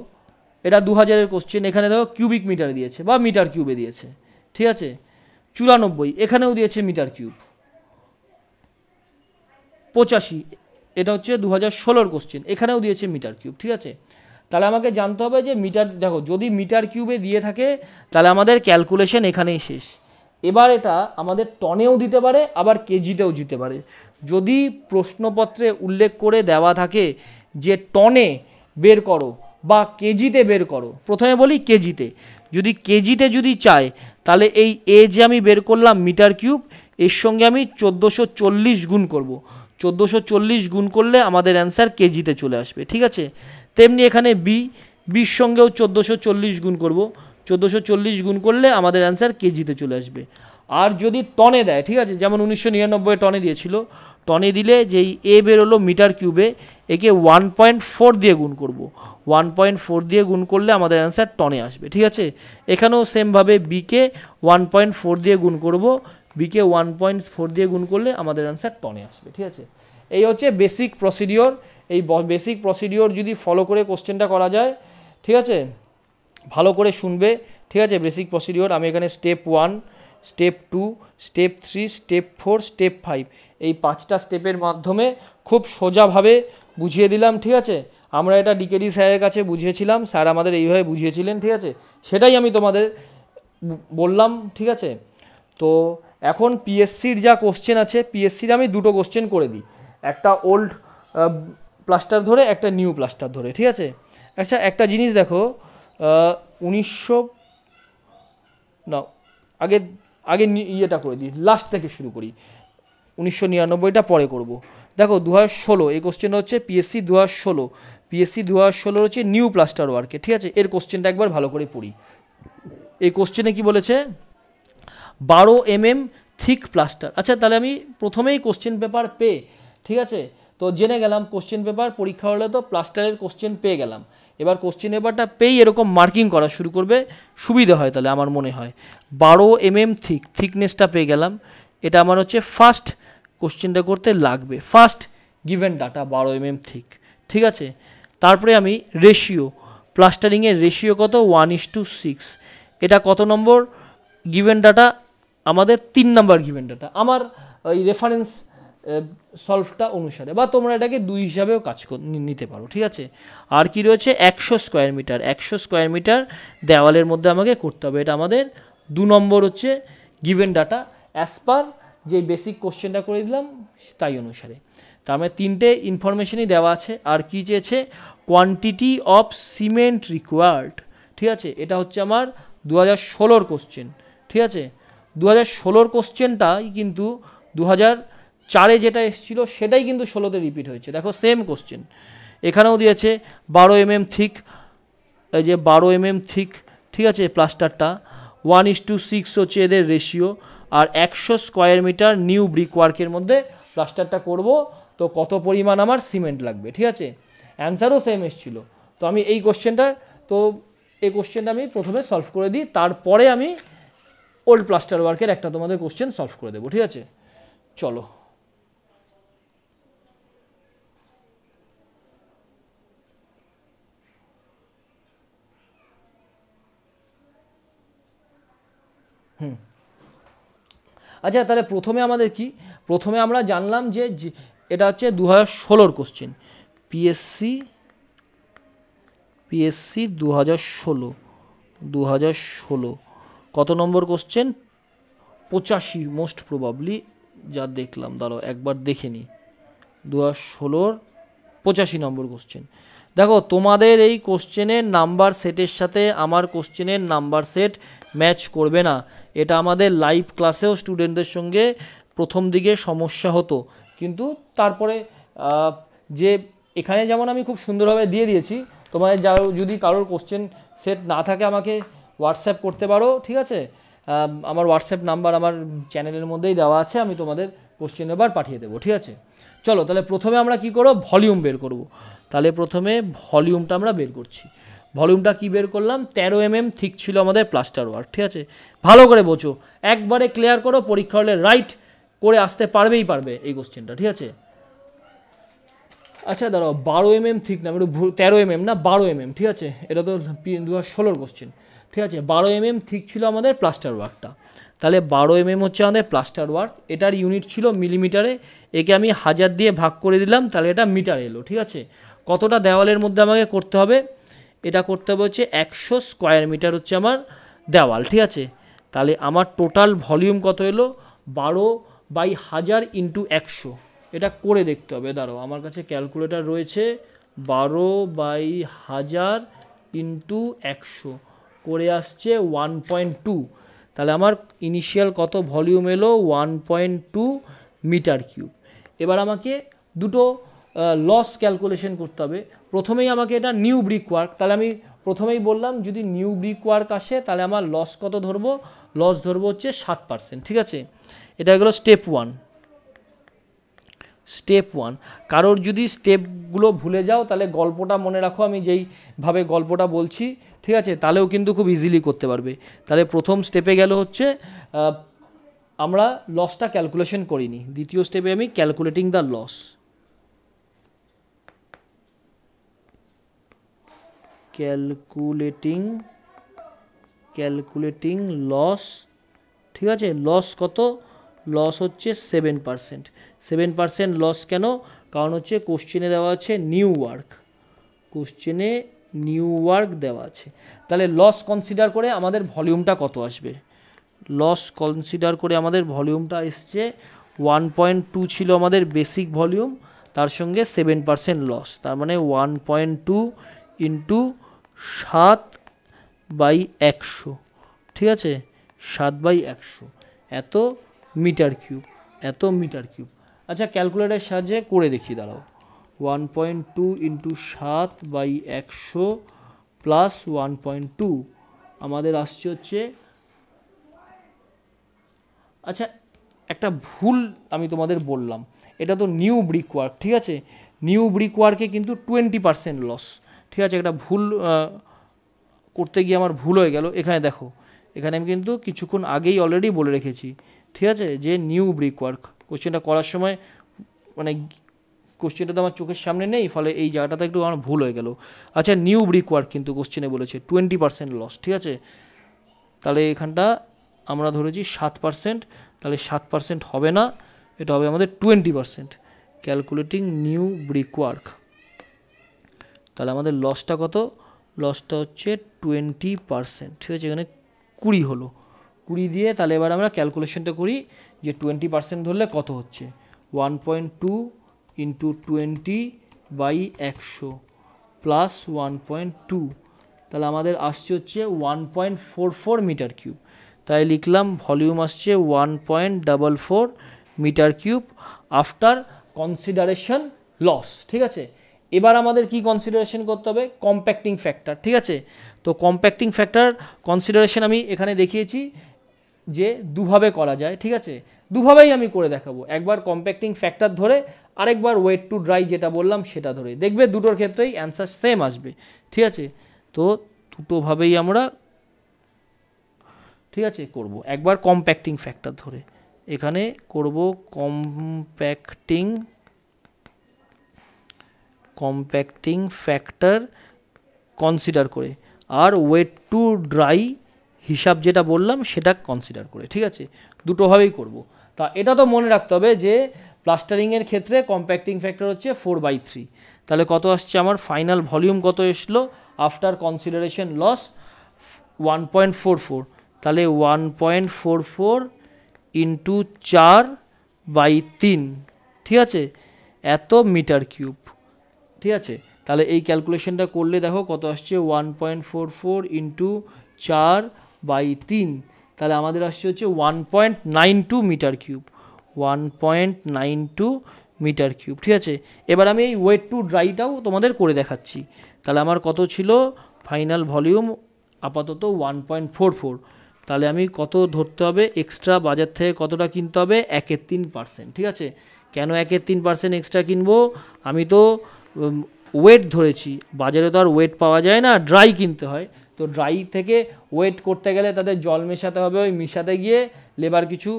এটা দু হাজারের কোশ্চেন এখানে দেখো কিউবিক মিটার দিয়েছে বা মিটার কিউবে দিয়েছে ঠিক আছে চুরানব্বই এখানেও দিয়েছে মিটার কিউব পঁচাশি এটা হচ্ছে দু হাজার ষোলোর কোশ্চেন এখানেও দিয়েছে মিটার কিউব ঠিক আছে তাহলে আমাকে জানতে হবে যে মিটার দেখো যদি মিটার কিউবে দিয়ে থাকে তাহলে আমাদের ক্যালকুলেশন এখানেই শেষ এবার এটা আমাদের টনেও দিতে পারে আবার কেজিতেও দিতে পারে যদি প্রশ্নপত্রে উল্লেখ করে দেওয়া থাকে যে টনে বের করো বা কেজিতে বের করো প্রথমে বলি কেজিতে যদি কেজিতে যদি চায় তাহলে এই এ যে আমি বের করলাম মিটার কিউব এর সঙ্গে আমি চোদ্দোশো চল্লিশ গুণ করব চোদ্দোশো চল্লিশ গুণ করলে আমাদের অ্যান্সার কেজিতে চলে আসবে ঠিক আছে তেমনি এখানে বি বির সঙ্গেও চোদ্দোশো চল্লিশ গুণ করব চোদ্দোশো চল্লিশ গুণ করলে আমাদের অ্যান্সার কেজিতে চলে আসবে আর যদি টনে দেয় ঠিক আছে যেমন উনিশশো নিরানব্বই টনে দিয়েছিল টনে দিলে যেই এ বেরোলো মিটার কিউবে একে ওয়ান পয়েন্ট ফোর দিয়ে গুণ করব ওয়ান পয়েন্ট ফোর দিয়ে গুণ করলে আমাদের অ্যান্সার টনে আসবে ঠিক আছে এখানেও সেমভাবে বিকে ওয়ান পয়েন্ট ফোর দিয়ে গুণ করব বিকে ওয়ান পয়েন্ট ফোর দিয়ে গুণ করলে আমাদের অ্যান্সার টনে আসবে ঠিক আছে এই হচ্ছে বেসিক প্রসিডিওর এই বেসিক প্রসিডিওর যদি ফলো করে কোশ্চেনটা করা যায় ঠিক আছে ভালো করে শুনবে ঠিক আছে বেসিক প্রসিডিওর আমি এখানে step one step two step three step four step five এই পাঁচটা স্টেপের মাধ্যমে খুব সোজাভাবে বুঝিয়ে দিলাম ঠিক আছে আমরা এটা ডিকেডি স্যারের কাছে বুঝিয়েছিলাম স্যার আমাদের এইভাবে বুঝিয়েছিলেন ঠিক আছে সেটাই আমি তোমাদের বললাম ঠিক আছে তো এখন পিএসসির যা কোশ্চেন আছে পিএসসির আমি দুটো কোশ্চেন করে দিই একটা ওল্ড প্লাস্টার ধরে একটা নিউ প্লাস্টার ধরে ঠিক আছে আচ্ছা একটা জিনিস দেখো উনিশশো না আগে আগে ইয়েটা করে দিই লাস্ট থেকে শুরু করি উনিশশো নিরানব্বইটা পরে করব দেখো দু হাজার ষোলো এই কোশ্চেন হচ্ছে পিএসসি দু হাজার ষোলো পিএসসি দু হাজার ষোলো হচ্ছে নিউ প্লাস্টার ওয়ার্কে ঠিক আছে এর কোশ্চেনটা একবার ভালো করে পড়ি এই কোশ্চেনে কি বলেছে বারো এম এম থিক প্লাস্টার আচ্ছা তাহলে আমি প্রথমেই কোশ্চেন পেপার পেয়ে ঠিক আছে তো জেনে গেলাম কোশ্চেন পেপার পরীক্ষা হলে তো প্লাস্টারের কোশ্চেন পেয়ে গেলাম এবার কোশ্চেন পেপারটা পেয়েই এরকম মার্কিং করা শুরু করবে সুবিধা হয় তাহলে আমার মনে হয় বারো এম এম থিক থিকনেসটা পেয়ে গেলাম এটা আমার হচ্ছে ফার্স্ট কোশ্চেনটা করতে লাগবে ফার্স্ট গিভেন ডাটা বারো এম এম থিক ঠিক আছে তারপরে আমি রেশিও প্লাস্টারিংয়ের রেশিও কত ওয়ান ইস টু সিক্স এটা কত নম্বর গিভেন ডাটা আমাদের তিন নম্বর গিভেন ডাটা আমার ওই রেফারেন্স সলভটা অনুসারে বা তোমরা এটাকে দুই হিসাবেও কাজ নিতে পারো ঠিক আছে আর কি রয়েছে একশো স্কোয়ার মিটার একশো স্কোয়ার মিটার দেওয়ালের মধ্যে আমাকে করতে হবে এটা আমাদের দু নম্বর হচ্ছে গিভেন ডাটা অ্যাজ পার যে বেসিক কোশ্চেনটা করে দিলাম তাই অনুসারে তার মানে তিনটে ইনফরমেশনই দেওয়া আছে আর কি চেয়েছে কোয়ান্টিটি অফ সিমেন্ট রিকোয়ার্ড ঠিক আছে এটা হচ্ছে আমার দু হাজার ষোলোর কোশ্চেন ঠিক আছে দু হাজার ষোলোর কোশ্চেনটাই কিন্তু দু হাজার চারে যেটা এসেছিলো সেটাই কিন্তু ষোলোতে রিপিট হয়েছে দেখো সেম কোশ্চেন এখানেও দিয়েছে বারো এম এম থিক এই যে বারো এম এম থিক ঠিক আছে প্লাস্টারটা ওয়ান ইস টু সিক্স হচ্ছে এদের রেশিও আর একশো স্কোয়ার মিটার নিউ ব্রিক ওয়ার্কের মধ্যে প্লাস্টারটা করব তো কত পরিমাণ আমার সিমেন্ট লাগবে ঠিক আছে অ্যান্সারও সেম এসছিলো তো আমি এই কোশ্চেনটা তো এই কোশ্চেনটা আমি প্রথমে সলভ করে দিই তারপরে আমি ওল্ড প্লাস্টার ওয়ার্কের একটা তোমাদের কোশ্চেন সলভ করে দেবো ঠিক আছে চলো হুম আচ্ছা তাহলে প্রথমে আমাদের কি প্রথমে আমরা জানলাম যে এটা হচ্ছে দু হাজার ষোলোর কোশ্চেন পিএসসি পিএসসি দু হাজার ষোলো দু হাজার ষোলো কত নম্বর কোশ্চেন পঁচাশি মোস্ট প্রবাবলি যা দেখলাম দাঁড়ো একবার দেখে নিই দু হাজার ষোলোর পঁচাশি নম্বর কোশ্চেন দেখো তোমাদের এই কোশ্চেনের নাম্বার সেটের সাথে আমার কোশ্চেনের নাম্বার সেট ম্যাচ করবে না এটা আমাদের লাইভ ক্লাসেও স্টুডেন্টদের সঙ্গে প্রথম দিকে সমস্যা হতো কিন্তু তারপরে যে এখানে যেমন আমি খুব সুন্দরভাবে দিয়ে দিয়েছি তোমাদের যা যদি কারোর কোশ্চেন সেট না থাকে আমাকে হোয়াটসঅ্যাপ করতে পারো ঠিক আছে আমার হোয়াটসঅ্যাপ নাম্বার আমার চ্যানেলের মধ্যেই দেওয়া আছে আমি তোমাদের কোশ্চেন এবার পাঠিয়ে দেবো ঠিক আছে চলো তাহলে প্রথমে আমরা কি করব ভলিউম বের করব তাহলে প্রথমে ভলিউমটা আমরা বের করছি ভলিউমটা কী বের করলাম তেরো এম mm এম থিক ছিল আমাদের প্লাস্টার ওয়ার্ক ঠিক আছে ভালো করে বোঝো একবারে ক্লিয়ার করো পরীক্ষা হলে রাইট করে আসতে পারবেই পারবে এই কোশ্চেনটা ঠিক আছে আচ্ছা দাঁড়াও বারো এম mm এম ঠিক না একটু ভুল তেরো এম mm এম না বারো এম এম ঠিক আছে এটা তো দু হাজার ষোলোর কোশ্চেন ঠিক আছে বারো এম এম ঠিক ছিল আমাদের প্লাস্টার ওয়ার্কটা তাহলে বারো এম এম হচ্ছে আমাদের প্লাস্টার ওয়ার্ক এটার ইউনিট ছিল মিলিমিটারে একে আমি হাজার দিয়ে ভাগ করে দিলাম তাহলে এটা মিটার এলো ঠিক আছে কতটা দেওয়ালের মধ্যে আমাকে করতে হবে এটা করতে হবে হচ্ছে একশো স্কোয়ার মিটার হচ্ছে আমার দেওয়াল ঠিক আছে তাহলে আমার টোটাল ভলিউম কত এলো বারো বাই হাজার ইন্টু একশো এটা করে দেখতে হবে দাঁড়ো আমার কাছে ক্যালকুলেটার রয়েছে বারো বাই হাজার ইন্টু একশো করে আসছে ওয়ান পয়েন্ট টু তাহলে আমার ইনিশিয়াল কত ভলিউম এলো one point two metre cube এবার আমাকে দুটো লস ক্যালকুলেশন করতে হবে প্রথমেই আমাকে এটা নিউ ব্রিক ওয়ার্ক তাহলে আমি প্রথমেই বললাম যদি নিউ ব্রিক ওয়ার্ক আসে তাহলে আমার লস কত ধরবো লস ধরবো হচ্ছে সাত পার্সেন্ট ঠিক আছে এটা গেলো স্টেপ ওয়ান স্টেপ ওয়ান কারোর যদি স্টেপগুলো ভুলে যাও তাহলে গল্পটা মনে রাখো আমি যেইভাবে গল্পটা বলছি ঠিক আছে তাহলেও কিন্তু খুব ইজিলি করতে পারবে তাহলে প্রথম স্টেপে গেল হচ্ছে আমরা লসটা ক্যালকুলেশন করিনি দ্বিতীয় স্টেপে আমি calculating the loss calculating calculating loss ঠিক আছে লস কত লস হচ্ছে seven percent seven percent loss কেন কারণ হচ্ছে কোশ্চেনে দেওয়া আছে নিউ ওয়ার্ক কোশ্চেনে নিউ ওয়ার্ক দেওয়া আছে তাহলে লস কনসিডার করে আমাদের ভলিউমটা কত আসবে লস কনসিডার করে আমাদের ভলিউমটা এসছে ওয়ান পয়েন্ট টু ছিল আমাদের বেসিক ভলিউম তার সঙ্গে সেভেন পার্সেন্ট লস তার মানে ওয়ান পয়েন্ট টু ইন্টু সাত বাই একশো ঠিক আছে সাত বাই একশো এত মিটার কিউব এত মিটার কিউব আচ্ছা ক্যালকুলেটারের সাহায্যে করে দেখি দাঁড়াও ওয়ান পয়েন্ট টু ইন্টু সাত বাই একশো প্লাস ওয়ান পয়েন্ট টু আমাদের আসছে হচ্ছে আচ্ছা একটা ভুল আমি তোমাদের বললাম এটা তো নিউ ব্রিক ওয়ার্ক ঠিক আছে নিউ ব্রিক ওয়ার্কে কিন্তু টোয়েন্টি পার্সেন্ট লস ঠিক আছে একটা ভুল করতে গিয়ে আমার ভুল হয়ে গেল এখানে দেখো এখানে আমি কিন্তু কিছুক্ষণ আগেই অলরেডি বলে রেখেছি ঠিক আছে যে নিউ ব্রিক ওয়ার্ক কোশ্চেনটা করার সময় মানে কোশ্চেনটা তো আমার চোখের সামনে নেই ফলে এই জায়গাটাতে একটু আমার ভুল হয়ে গেল আচ্ছা নিউ ব্রিক ওয়ার্ক কিন্তু কোশ্চেনে বলেছে টোয়েন্টি পার্সেন্ট লস ঠিক আছে তাহলে এখানটা আমরা ধরেছি সাত পার্সেন্ট তাহলে সাত পার্সেন্ট হবে না এটা হবে আমাদের twenty percent calculating new brick work তাহলে আমাদের লসটা কত লসটা হচ্ছে টোয়েন্টি পারসেন্ট ঠিক আছে এখানে কুড়ি হলো কুড়ি দিয়ে তাহলে এবার আমরা ক্যালকুলেশনটা করি যে টোয়েন্টি পারসেন্ট ধরলে কত হচ্ছে one point two into twenty by একশো প্লাস ওয়ান পয়েন্ট টু তাহলে আমাদের আসছে হচ্ছে one point four four metre cube তাই লিখলাম ভলিউম আসছে one point double four metre cube after consideration loss ঠিক আছে এবার আমাদের কি কনসিডারেশন করতে হবে কম্প্যাক্টিং ফ্যাক্টর ঠিক আছে তো কম্প্যাক্টিং ফ্যাক্টর কনসিডারেশন আমি এখানে দেখিয়েছি যে দুভাবে করা যায় ঠিক আছে দুভাবেই আমি করে দেখাবো একবার কম্প্যাক্টিং ফ্যাক্টর ধরে আরেকবার ওয়েট টু ড্রাই যেটা বললাম সেটা ধরে দেখবে দুটোর ক্ষেত্রেই অ্যান্সার সেম আসবে ঠিক আছে তো দুটোভাবেই আমরা ঠিক আছে করব একবার কম্প্যাক্টিং ফ্যাক্টর ধরে এখানে করব কম্প্যাক্টিং কম্প্যাক্টিং ফ্যাক্টর কনসিডার করে আর ওয়েট টু ড্রাই হিসাব যেটা বললাম সেটা কনসিডার করে ঠিক আছে দুটোভাবেই করব তা এটা তো মনে রাখতে হবে যে প্লাস্টারিংয়ের ক্ষেত্রে কম্প্যাক্টিং ফ্যাক্টর হচ্ছে ফোর বাই থ্রি তাহলে কত আসছে আমার ফাইনাল ভলিউম কত এসলো after consideration loss one point four four তাহলে one point four four into চার বাই তিন ঠিক আছে এত মিটার কিউব ঠিক আছে তাহলে এই ক্যালকুলেশনটা করলে দেখো কত আসছে one point four four into চার বাই তিন তাহলে আমাদের আসছে হচ্ছে one point nine two metre cube one point nine two metre cube ঠিক আছে এবার আমি এই ওয়েট টু ড্রাইটাও তোমাদের করে দেখাচ্ছি তাহলে আমার কত ছিল ফাইনাল ভলিউম আপাতত ওয়ান পয়েন্ট ফোর ফোর তাহলে আমি কত ধরতে হবে এক্সট্রা বাজার থেকে কতটা কিনতে হবে একের তিন পার্সেন্ট ঠিক আছে কেন একের তিন পার্সেন্ট এক্সট্রা কিনবো আমি তো ওয়েট ধরেছি বাজারে তো আর ওয়েট পাওয়া যায় না ড্রাই কিনতে হয় তো ড্রাই থেকে ওয়েট করতে গেলে তাদের জল মেশাতে হবে ওই মিশাতে গিয়ে লেবার কিছু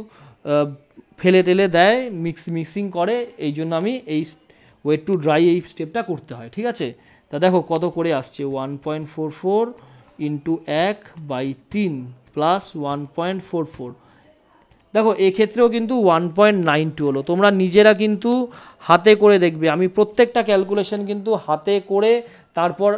ফেলে টেলে দেয় মিক্স মিক্সিং করে এই জন্য আমি এই ওয়েট টু ড্রাই এই স্টেপটা করতে হয় ঠিক আছে তা দেখো কত করে আসছে one point four four into এক বাই তিন plus one point four four দেখো এক্ষেত্রেও কিন্তু ওয়ান পয়েন্ট নাইন টু হলো তোমরা নিজেরা কিন্তু হাতে করে দেখবে আমি প্রত্যেকটা ক্যালকুলেশন কিন্তু হাতে করে তারপর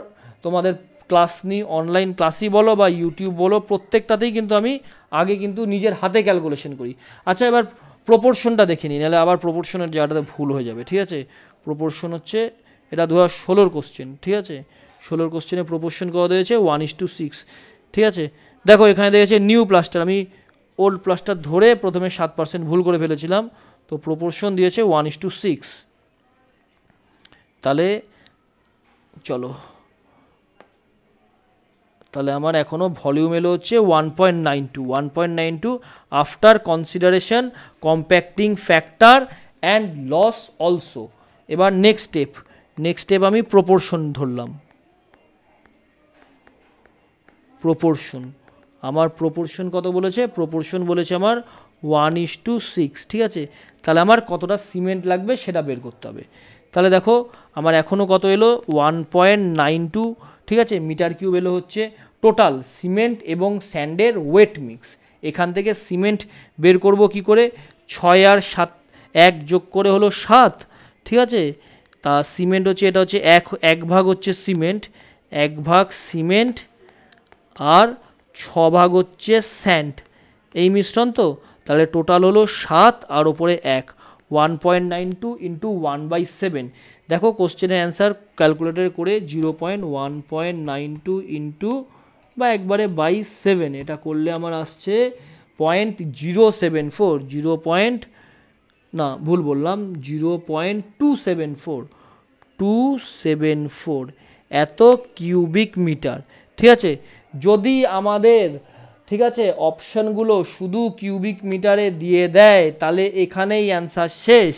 তোমাদের ক্লাস নিই অনলাইন ক্লাসই বলো বা ইউটিউব বলো প্রত্যেকটাতেই কিন্তু আমি আগে কিন্তু নিজের হাতে ক্যালকুলেশন করি আচ্ছা এবার প্রপোর্শনটা দেখে নিই নাহলে আবার প্রপোর্শনের জায়গাটাতে ভুল হয়ে যাবে ঠিক আছে প্রপোর্শন হচ্ছে এটা দু হাজার ষোলোর কোশ্চেন ঠিক আছে ষোলোর কোশ্চেনে প্রপোর্শন করা দিয়েছে ওয়ান ইস টু সিক্স ঠিক আছে দেখো এখানে দেখেছে নিউ প্লাস্টার আমি ওল্ড প্লাসটা ধরে প্রথমে সাত পার্সেন্ট ভুল করে ফেলেছিলাম তো প্রপোর্শন দিয়েছে ওয়ান ইস টু সিক্স তাহলে চলো তাহলে আমার এখনও ভলিউম এলো হচ্ছে one point nine two one point nine two after consideration compacting factor and loss also এবার নেক্সট স্টেপ নেক্সট স্টেপ আমি প্রপোর্শন ধরলাম প্রপোর্শন আমার প্রপোর্শন কত বলেছে প্রপোর্শন বলেছে আমার ওয়ান ইস টু সিক্স ঠিক আছে তাহলে আমার কতটা সিমেন্ট লাগবে সেটা বের করতে হবে তাহলে দেখো আমার এখনও কত এলো ওয়ান পয়েন্ট নাইন টু ঠিক আছে মিটার কিউব এলো হচ্ছে টোটাল সিমেন্ট এবং স্যান্ডের ওয়েট মিক্স এখান থেকে সিমেন্ট বের করব কি করে ছয় আর সাত এক যোগ করে হলো সাত ঠিক আছে তা সিমেন্ট হচ্ছে এটা হচ্ছে এক এক ভাগ হচ্ছে সিমেন্ট এক ভাগ সিমেন্ট আর ছ ভাগ হচ্ছে স্যান্ড এই মিশ্রণ তো তাহলে টোটাল হলো সাত আর ওপরে এক one point nine two into one by seven দেখো কোশ্চেনের অ্যান্সার ক্যালকুলেটর করে zero point one point nine two into বা একবারে বাই সেভেন এটা করলে আমার আসছে point zero seven four zero point না ভুল বললাম zero point two seven four two seven four এত কিউবিক মিটার ঠিক আছে যদি আমাদের ঠিক আছে অপশানগুলো শুধু কিউবিক মিটারে দিয়ে দেয় তাহলে এখানেই অ্যান্সার শেষ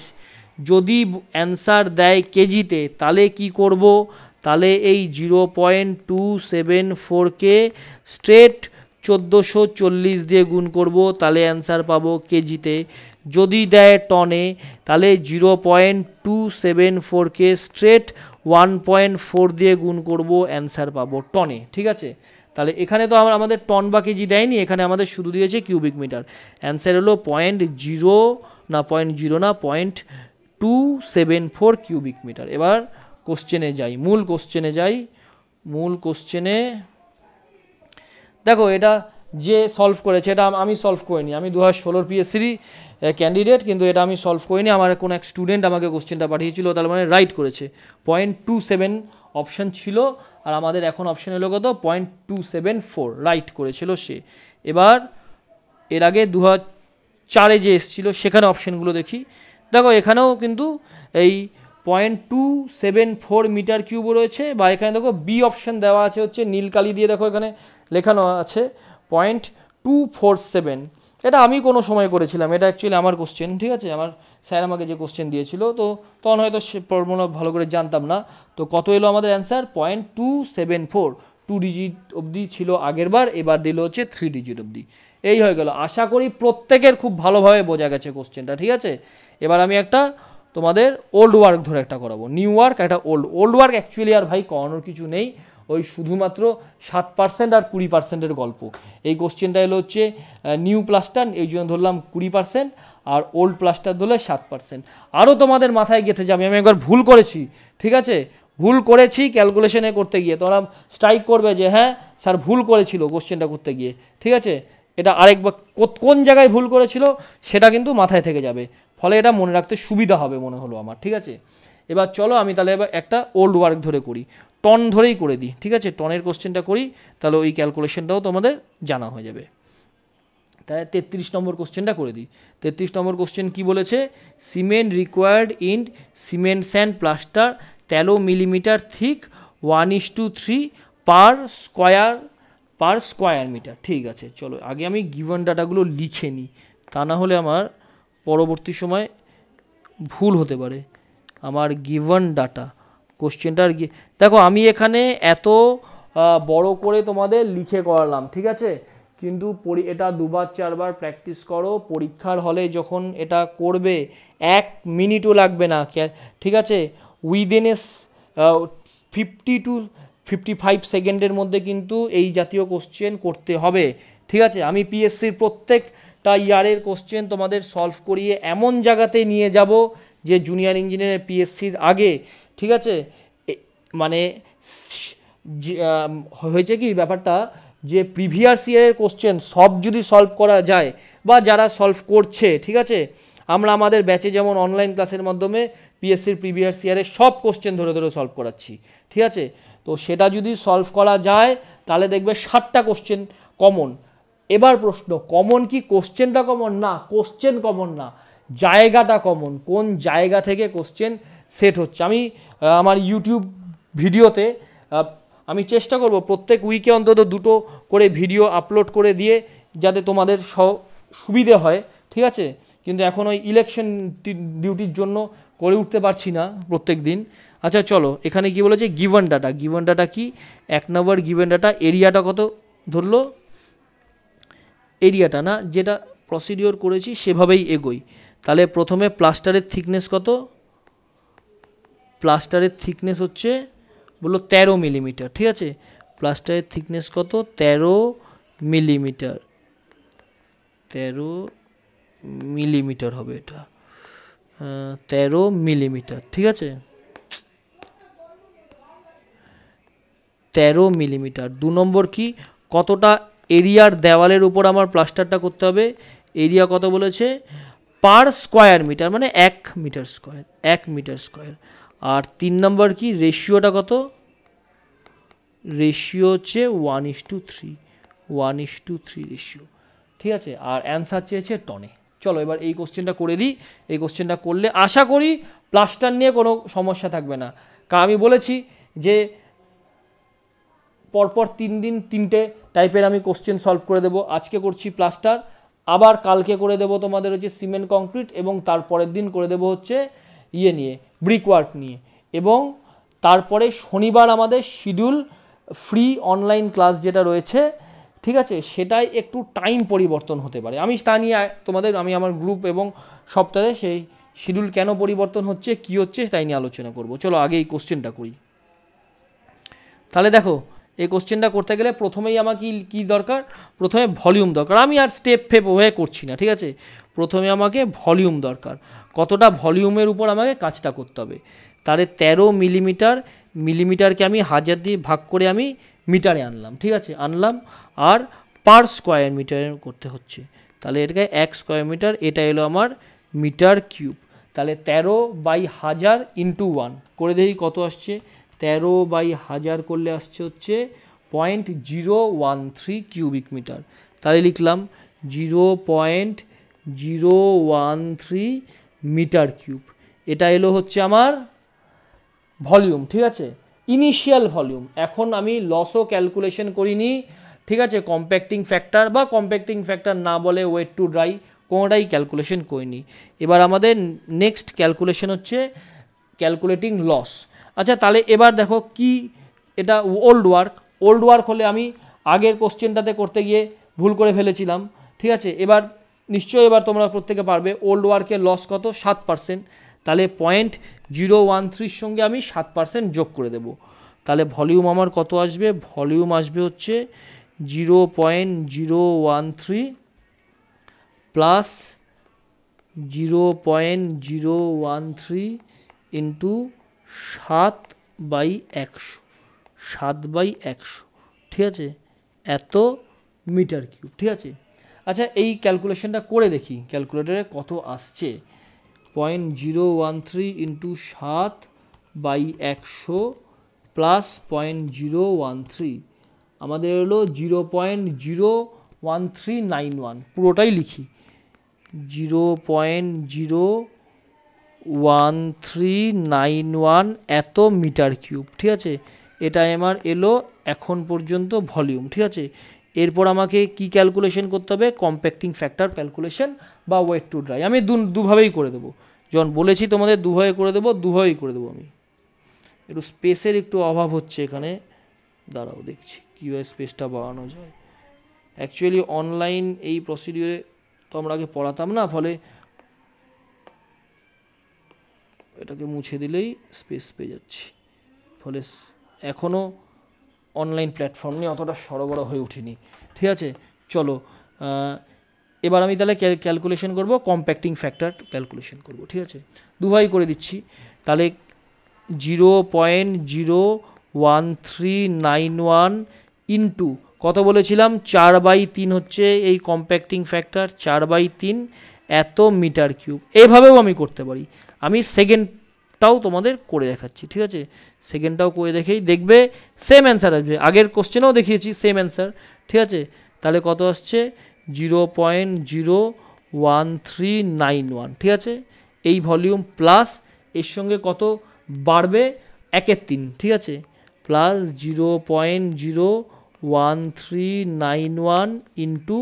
যদি অ্যান্সার দেয় কেজিতে তাহলে কি করব তাহলে এই জিরো পয়েন্ট টু সেভেন ফোরকে স্ট্রেট চোদ্দোশো চল্লিশ দিয়ে গুণ করব তাহলে অ্যান্সার পাবো কেজিতে যদি দেয় টনে তাহলে জিরো পয়েন্ট টু সেভেন ফোরকে স্ট্রেট ওয়ান পয়েন্ট ফোর দিয়ে গুণ করব অ্যান্সার পাবো টনে ঠিক আছে তাহলে এখানে তো আমরা আমাদের টন বা কেজি দেয়নি এখানে আমাদের শুধু দিয়েছে কিউবিক মিটার অ্যান্সার হলো পয়েন্ট জিরো না পয়েন্ট জিরো না point two seven four cubic metre এবার কোশ্চেনে যাই মূল কোশ্চেনে যাই মূল কোশ্চেনে দেখো এটা যে সলভ করেছে এটা আমি সলভ করিনি আমি দু হাজার ষোলোর পিএসসিরই ক্যান্ডিডেট কিন্তু এটা আমি সলভ করিনি আমার কোনো এক স্টুডেন্ট আমাকে কোশ্চেনটা পাঠিয়েছিল তার মানে রাইট করেছে পয়েন্ট টু সেভেন অপশান ছিল আর আমাদের এখন অপশান এলো কত point two seven four write করেছিল সে এবার এর আগে দু চারে যে এসছিল সেখানে অপশানগুলো দেখি দেখো এখানেও কিন্তু এই point two seven four metre cube রয়েছে বা এখানে দেখো বি অপশান দেওয়া আছে হচ্ছে নীলকালি দিয়ে দেখো এখানে লেখানো আছে পয়েন্ট টু ফোর সেভেন এটা আমি কোনো সময় করেছিলাম এটা অ্যাকচুয়ালি আমার কোশ্চেন ঠিক আছে আমার স্যার আমাকে যে কোশ্চেন দিয়েছিল তো তখন হয়তো সে পড়বনা ভালো করে জানতাম না তো কত এলো আমাদের answer point two seven four two digit অবধি ছিল আগের বার এবার দিল হচ্ছে থ্রি ডিজিট অবধি এই হয়ে গেল আশা করি প্রত্যেকের খুব ভালোভাবে বোঝা গেছে কোশ্চেনটা ঠিক আছে এবার আমি একটা তোমাদের ওল্ড ওয়ার্ক ধরে একটা করাবো নিউ ওয়ার্ক একটা ওল্ড ওল্ড ওয়ার্ক অ্যাকচুয়ালি আর ভাই করানোর কিছু নেই ওই শুধুমাত্র সাত পার্সেন্ট আর কুড়ি পার্সেন্টের গল্প এই কোশ্চেনটা এলো হচ্ছে নিউ প্লাস্টান এই জন্য ধরলাম কুড়ি পার্সেন্ট আর ওল্ড প্লাস্টার ধরলে সাত পার্সেন্ট আরও তোমাদের মাথায় গেঁথে যাবে আমি একবার ভুল করেছি ঠিক আছে ভুল করেছি ক্যালকুলেশনে করতে গিয়ে তোমরা স্ট্রাইক করবে যে হ্যাঁ স্যার ভুল করেছিল কোশ্চেনটা করতে গিয়ে ঠিক আছে এটা আরেকবার কোন জায়গায় ভুল করেছিল সেটা কিন্তু মাথায় থেকে যাবে ফলে এটা মনে রাখতে সুবিধা হবে মনে হলো আমার ঠিক আছে এবার চলো আমি তাহলে এবার একটা ওল্ড ওয়ার্ক ধরে করি টন ধরেই করে দিই ঠিক আছে টনের কোশ্চেনটা করি তাহলে ওই ক্যালকুলেশনটাও তোমাদের জানা হয়ে যাবে তাই তেত্রিশ নম্বর কোশ্চেনটা করে দিই তেত্রিশ নম্বর কোশ্চেন কি বলেছে cement required in cement sand plaster তেরো millimetre thick one is to three per square per square metre ঠিক আছে চলো আগে আমি গিভন ডাটাগুলো লিখে নিই তা না হলে আমার পরবর্তী সময় ভুল হতে পারে আমার গিভন ডাটা কোশ্চেনটার দেখো আমি এখানে এত বড় করে তোমাদের লিখে করালাম ঠিক আছে কিন্তু এটা দুবার চারবার প্র্যাকটিস করো পরীক্ষার হলে যখন এটা করবে এক মিনিটও লাগবে না ঠিক আছে উইদিন এস ফিফটি টু ফিফটি ফাইভ সেকেন্ডের মধ্যে কিন্তু এই জাতীয় কোশ্চেন করতে হবে ঠিক আছে আমি পিএসসির প্রত্যেকটা ইয়ারের কোশ্চেন তোমাদের সলভ করিয়ে এমন জায়গাতে নিয়ে যাব যে জুনিয়র ইঞ্জিনিয়ারের পিএসসির আগে ঠিক আছে মানে হয়েছে কি ব্যাপারটা যে প্রিভিয়াস ইয়ারের কোশ্চেন সব যদি সলভ করা যায় বা যারা সলভ করছে ঠিক আছে আমরা আমাদের ব্যাচে যেমন অনলাইন ক্লাসের মাধ্যমে পিএসসির প্রিভিয়াস ইয়ারের সব কোশ্চেন ধরে ধরে সলভ করাচ্ছি ঠিক আছে তো সেটা যদি সলভ করা যায় তাহলে দেখবে ষাটটা কোশ্চেন কমন এবার প্রশ্ন কমন কি কোশ্চেনটা কমন না কোশ্চেন কমন না জায়গাটা কমন কোন জায়গা থেকে কোশ্চেন সেট হচ্ছে আমি আমার ইউটিউব ভিডিওতে আমি চেষ্টা করব প্রত্যেক উইকে অন্তত দুটো করে ভিডিও আপলোড করে দিয়ে যাতে তোমাদের স সুবিধে হয় ঠিক আছে কিন্তু এখন ওই ইলেকশন ডিউটির জন্য করে উঠতে পারছি না প্রত্যেক দিন আচ্ছা চলো এখানে কি বলেছে গিভেন ডাটা গিভেন ডাটা কি এক নম্বর গিভেন ডাটা এরিয়াটা কত ধরলো এরিয়াটা না যেটা প্রসিডিওর করেছি সেভাবেই এগোই তাহলে প্রথমে প্লাস্টারের থিকনেস কত প্লাস্টারের থিকনেস হচ্ছে বললো তেরো মিলিমিটার ঠিক আছে প্লাস্টারের থিকনেস কত তেরো মিলিমিটার তেরো মিলিমিটার হবে এটা তেরো মিলিমিটার ঠিক আছে তেরো মিলিমিটার দু নম্বর কি কতটা এরিয়ার দেওয়ালের উপর আমার প্লাস্টারটা করতে হবে এরিয়া কত বলেছে পার স্কোয়ার মিটার মানে এক মিটার স্কোয়ার এক মিটার স্কোয়ার আর তিন নম্বর কি রেশিওটা কত রেশিও হচ্ছে one is to three one is to three ratio ঠিক আছে আর অ্যান্সার চেয়েছে টনে চলো এবার এই কোশ্চেনটা করে দিই এই কোশ্চেনটা করলে আশা করি প্লাস্টার নিয়ে কোনো সমস্যা থাকবে না কা আমি বলেছি যে পরপর তিন দিন তিনটে টাইপের আমি কোশ্চেন সলভ করে দেবো আজকে করছি প্লাস্টার আবার কালকে করে দেবো তোমাদের হচ্ছে সিমেন্ট কংক্রিট এবং তারপরের দিন করে দেবো হচ্ছে ইয়ে নিয়ে ব্রিকওয়ার্ক নিয়ে এবং তারপরে শনিবার আমাদের শিডিউল ফ্রি অনলাইন ক্লাস যেটা রয়েছে ঠিক আছে সেটাই একটু টাইম পরিবর্তন হতে পারে আমি তা নিয়ে তোমাদের আমি আমার গ্রুপ এবং সপ্তাহে সেই শিডিউল কেন পরিবর্তন হচ্ছে কি হচ্ছে তাই নিয়ে আলোচনা করব চলো আগে এই কোশ্চেনটা করি তাহলে দেখো এই কোশ্চেনটা করতে গেলে প্রথমেই আমাকে কি দরকার প্রথমে ভলিউম দরকার আমি আর স্টেপ ফেপ হয়ে করছি না ঠিক আছে প্রথমে আমাকে ভলিউম দরকার কতটা ভলিউমের উপর আমাকে কাজটা করতে হবে তারে তেরো মিলিমিটার মিলিমিটারকে আমি হাজার দিয়ে ভাগ করে আমি মিটারে আনলাম ঠিক আছে আনলাম আর পার স্কোয়ার মিটারে করতে হচ্ছে তাহলে এটাকে এক স্কোয়ার মিটার এটা এলো আমার মিটার কিউব তাহলে তেরো বাই হাজার ইন্টু ওয়ান করে দেখি কত আসছে তেরো বাই হাজার করলে আসছে হচ্ছে point zero one three cubic metre তাহলে লিখলাম zero point zero one three metre cube এটা এলো হচ্ছে আমার ভলিউম ঠিক আছে ইনিশিয়াল ভলিউম এখন আমি লসও ক্যালকুলেশন করিনি ঠিক আছে কম্প্যাক্টিং ফ্যাক্টর বা কম্প্যাক্টিং ফ্যাক্টর না বলে ওয়েট টু ড্রাই কোনোটাই ক্যালকুলেশন করিনি এবার আমাদের নেক্সট ক্যালকুলেশন হচ্ছে ক্যালকুলেটিং লস আচ্ছা তাহলে এবার দেখো কি এটা ওল্ড ওয়ার্ক ওল্ড ওয়ার্ক হলে আমি আগের কোশ্চেনটাতে করতে গিয়ে ভুল করে ফেলেছিলাম ঠিক আছে এবার নিশ্চয়ই এবার তোমরা প্রত্যেকে পারবে ওল্ড ওয়ার্কের লস কত সাত পার্সেন্ট তাহলে পয়েন্ট জিরো ওয়ান থ্রির সঙ্গে আমি সাত পার্সেন্ট যোগ করে দেব তাহলে ভলিউম আমার কত আসবে ভলিউম আসবে হচ্ছে zero point zero one three plus zero point zero one three into সাত বাই একশো সাত বাই একশো ঠিক আছে এত মিটার কিউব ঠিক আছে আচ্ছা এই ক্যালকুলেশনটা করে দেখি ক্যালকুলেটারে কত আসছে point zero one three into সাত বাই একশো plus point zero one three আমাদের হলো zero point zero one three nine one পুরোটাই লিখি zero point zero one three nine one এত মিটার কিউব ঠিক আছে এটা আমার এলো এখন পর্যন্ত ভলিউম ঠিক আছে এরপর আমাকে কি ক্যালকুলেশন করতে হবে কম্প্যাক্টিং ফ্যাক্টর ক্যালকুলেশন বা ওয়েট টু ড্রাই আমি দু দুভাবেই করে দেবো যখন বলেছি তোমাদের দুভাবে করে দেবো দুভাবেই করে দেবো আমি একটু স্পেসের একটু অভাব হচ্ছে এখানে দাঁড়াও দেখছি কীভাবে স্পেসটা বাড়ানো যায় অ্যাকচুয়ালি অনলাইন এই প্রসিডিওরে তো আমরা আগে পড়াতাম না ফলে এটাকে মুছে দিলেই স্পেস পেয়ে যাচ্ছি ফলে এখনও অনলাইন প্ল্যাটফর্ম নিয়ে অতটা সরবরাহ হয়ে উঠিনি ঠিক আছে চলো এবার আমি তাহলে ক্যালকুলেশন করব কম্প্যাক্টিং ফ্যাক্টর ক্যালকুলেশন করব ঠিক আছে দুভাই করে দিচ্ছি তাহলে zero point zero one three nine one into কত বলেছিলাম চার বাই তিন হচ্ছে এই কম্প্যাক্টিং ফ্যাক্টর চার বাই তিন এত মিটার কিউব এইভাবেও আমি করতে পারি আমি সেকেন্ড একটাও তোমাদের করে দেখাচ্ছি ঠিক আছে সেকেন্ডটাও করে দেখেই দেখবে সেম অ্যান্সার আসবে আগের কোশ্চেনেও দেখিয়েছি সেম অ্যান্সার ঠিক আছে তাহলে কত আসছে zero point zero one three nine one ঠিক আছে এই ভলিউম প্লাস এর সঙ্গে কত বাড়বে একের তিন ঠিক আছে plus zero point zero one three nine one into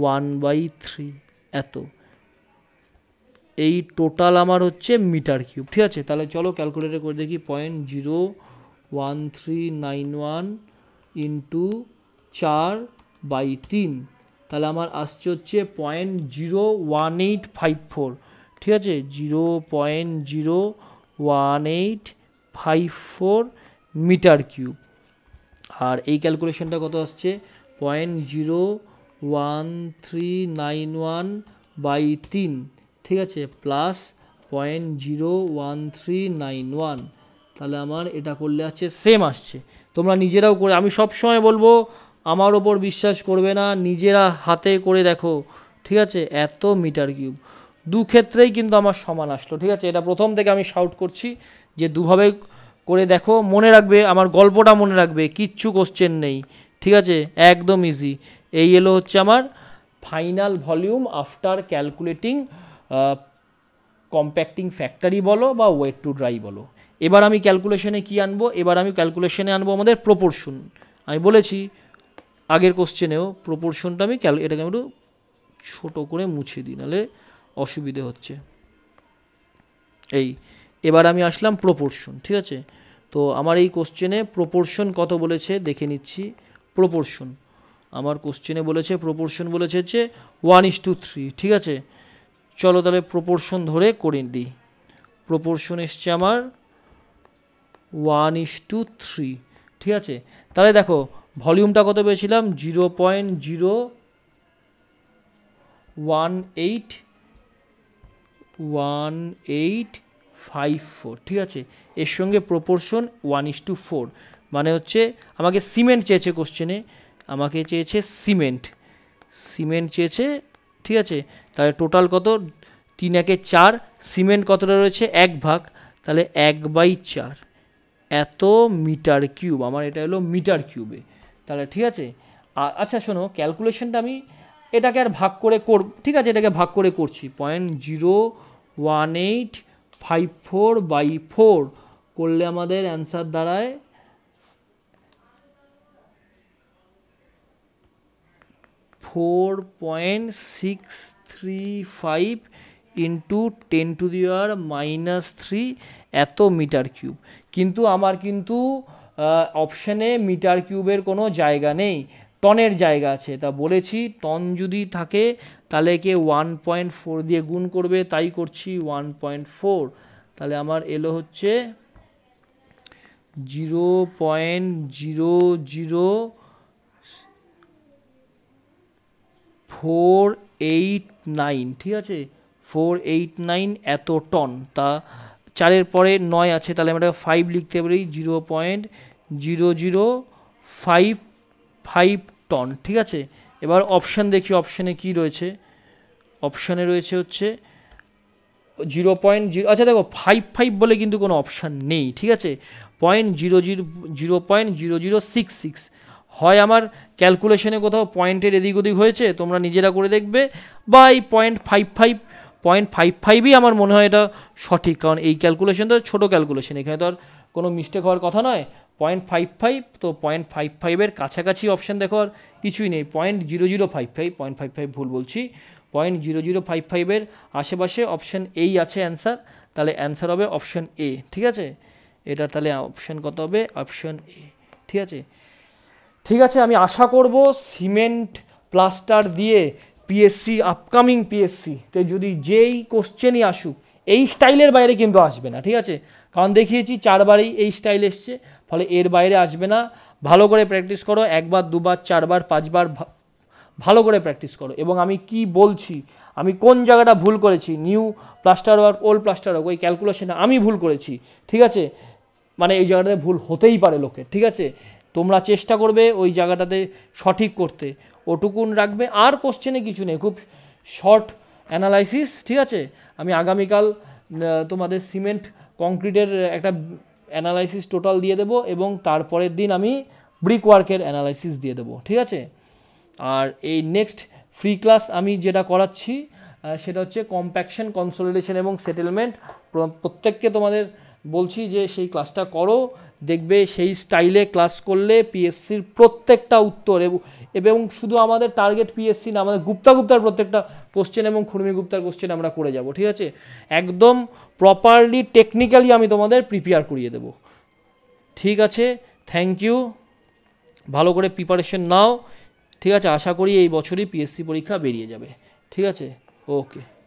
one by three এত এই টোটাল আমার হচ্ছে মিটার কিউব ঠিক আছে তাহলে চলো ক্যালকুলেটার করে দেখি point zero one three nine one into চার বাই তিন তাহলে আমার আসছে হচ্ছে point zero one eight five four ঠিক আছে zero point zero one eight five four metre cube আর এই ক্যালকুলেশনটা কত আসছে point zero one three nine one by তিন ঠিক আছে plus point zero one three nine one তাহলে আমার এটা করলে আছে সেম আসছে তোমরা নিজেরাও করে আমি সব সময় বলবো আমার ওপর বিশ্বাস করবে না নিজেরা হাতে করে দেখো ঠিক আছে এত মিটার কিউব দু ক্ষেত্রেই কিন্তু আমার সমান আসলো ঠিক আছে এটা প্রথম থেকে আমি শাউট করছি যে দুভাবে করে দেখো মনে রাখবে আমার গল্পটা মনে রাখবে কিচ্ছু কোশ্চেন নেই ঠিক আছে একদম ইজি এই এলো হচ্ছে আমার final volume after calculating compacting ফ্যাক্টরি বলো বা ওয়েট টু ড্রাই বলো এবার আমি ক্যালকুলেশনে কি আনবো এবার আমি ক্যালকুলেশনে আনবো আমাদের প্রপোর্শন আমি বলেছি আগের কোশ্চেনেও প্রপোর্শনটা আমি ক্যাল এটাকে আমি একটু ছোটো করে মুছে দিই নাহলে অসুবিধে হচ্ছে এই এবার আমি আসলাম প্রপোর্শন ঠিক আছে তো আমার এই কোশ্চেনে প্রপোর্শন কত বলেছে দেখে নিচ্ছি প্রপোর্শন আমার কোশ্চেনে বলেছে প্রপোর্শন বলেছে হচ্ছে ওয়ান ইস টু থ্রি ঠিক আছে চলো তাহলে প্রপোর্শন ধরে করে দিই প্রপোর্শন এসছে আমার ওয়ান ইস টু থ্রি ঠিক আছে তাহলে দেখো ভলিউমটা কত পেয়েছিলাম zero point zero one eight one eight five four ঠিক আছে এর সঙ্গে proportion one is to four মানে হচ্ছে আমাকে সিমেন্ট চেয়েছে কোশ্চেনে আমাকে চেয়েছে সিমেন্ট সিমেন্ট চেয়েছে ঠিক আছে তাহলে টোটাল কত তিন একে চার সিমেন্ট কতটা রয়েছে এক ভাগ তাহলে এক বাই চার এত মিটার কিউব আমার এটা হলো মিটার কিউবে তাহলে ঠিক আছে আচ্ছা শোনো ক্যালকুলেশনটা আমি এটাকে আর ভাগ করে কর ঠিক আছে এটাকে ভাগ করে করছি point zero one eight five four by four করলে আমাদের অ্যান্সার দাঁড়ায় four point six three five into ten to the আর মাইনাস থ্রি এত মিটার কিউব কিন্তু আমার কিন্তু অপশানে মিটার কিউবের কোনো জায়গা নেই টনের জায়গা আছে তা বলেছি টন যদি থাকে তাহলে কে ওয়ান পয়েন্ট ফোর দিয়ে গুণ করবে তাই করছি ওয়ান পয়েন্ট ফোর তাহলে আমার এলো হচ্ছে zero point zero zero four eight nine ঠিক আছে ফোর এইট নাইন এত টন তা চারের পরে নয় আছে তাহলে আমরা ফাইভ লিখতে পারি zero point zero zero five five ton ঠিক আছে এবার অপশান দেখি অপশানে কি রয়েছে অপশানে রয়েছে হচ্ছে জিরো পয়েন্ট জিরো আচ্ছা দেখো ফাইভ ফাইভ বলে কিন্তু কোনো অপশান নেই ঠিক আছে point zero zero zero point zero zero six six হয় আমার ক্যালকুলেশনে কোথাও পয়েন্টের এদিক ওদিক হয়েছে তোমরা নিজেরা করে দেখবে বা এই point five five point five ফাইভই আমার মনে হয় এটা সঠিক কারণ এই ক্যালকুলেশন তো ছোটো ক্যালকুলেশন এখানে তো আর কোনো মিস্টেক হওয়ার কথা নয় পয়েন্ট ফাইভ ফাইভ তো পয়েন্ট ফাইভ ফাইভের কাছাকাছি অপশান দেখো আর কিছুই নেই point zero zero five five point five five ভুল বলছি পয়েন্ট জিরো জিরো ফাইভ ফাইভের আশেপাশে অপশান এই আছে অ্যান্সার তাহলে অ্যান্সার হবে অপশান এ ঠিক আছে এটা তাহলে অপশান কত হবে অপশান এ ঠিক আছে ঠিক আছে আমি আশা করব সিমেন্ট প্লাস্টার দিয়ে পিএসসি আপকামিং পিএসসি তে যদি যেই কোশ্চেনই আসুক এই স্টাইলের বাইরে কিন্তু আসবে না ঠিক আছে কারণ দেখিয়েছি চারবারই এই স্টাইল এসছে ফলে এর বাইরে আসবে না ভালো করে প্র্যাকটিস করো একবার দুবার চারবার পাঁচবার ভালো করে প্র্যাকটিস করো এবং আমি কি বলছি আমি কোন জায়গাটা ভুল করেছি new plaster work old plaster work ওই ক্যালকুলেশনে আমি ভুল করেছি ঠিক আছে মানে এই জায়গাটাতে ভুল হতেই পারে লোকের ঠিক আছে তোমরা চেষ্টা করবে ওই জায়গাটাতে সঠিক করতে ওটুকুন রাখবে আর কোশ্চেনে কিছু নেই খুব শর্ট অ্যানালাইসিস ঠিক আছে আমি আগামীকাল তোমাদের সিমেন্ট কংক্রিটের একটা অ্যানালাইসিস টোটাল দিয়ে দেবো এবং তারপরের দিন আমি ব্রিক ওয়ার্কের অ্যানালাইসিস দিয়ে দেবো ঠিক আছে আর এই নেক্সট ফ্রি ক্লাস আমি যেটা করাচ্ছি সেটা হচ্ছে কম্প্যাকশন কনসোলিডেশন এবং সেটেলমেন্ট প্রত্যেককে তোমাদের বলছি যে সেই ক্লাসটা করো দেখবে সেই স্টাইলে ক্লাস করলে পিএসসির প্রত্যেকটা উত্তর এবং শুধু আমাদের টার্গেট পিএসসি না আমাদের গুপ্তা গুপ্তার প্রত্যেকটা কোশ্চেন এবং খুর্মি গুপ্তার কোশ্চেন আমরা করে যাব ঠিক আছে একদম প্রপারলি টেকনিক্যালি আমি তোমাদের প্রিপেয়ার করিয়ে দেব ঠিক আছে থ্যাংক ইউ ভালো করে প্রিপারেশন নাও ঠিক আছে আশা করি এই বছরই পিএসসি পরীক্ষা বেরিয়ে যাবে ঠিক আছে ওকে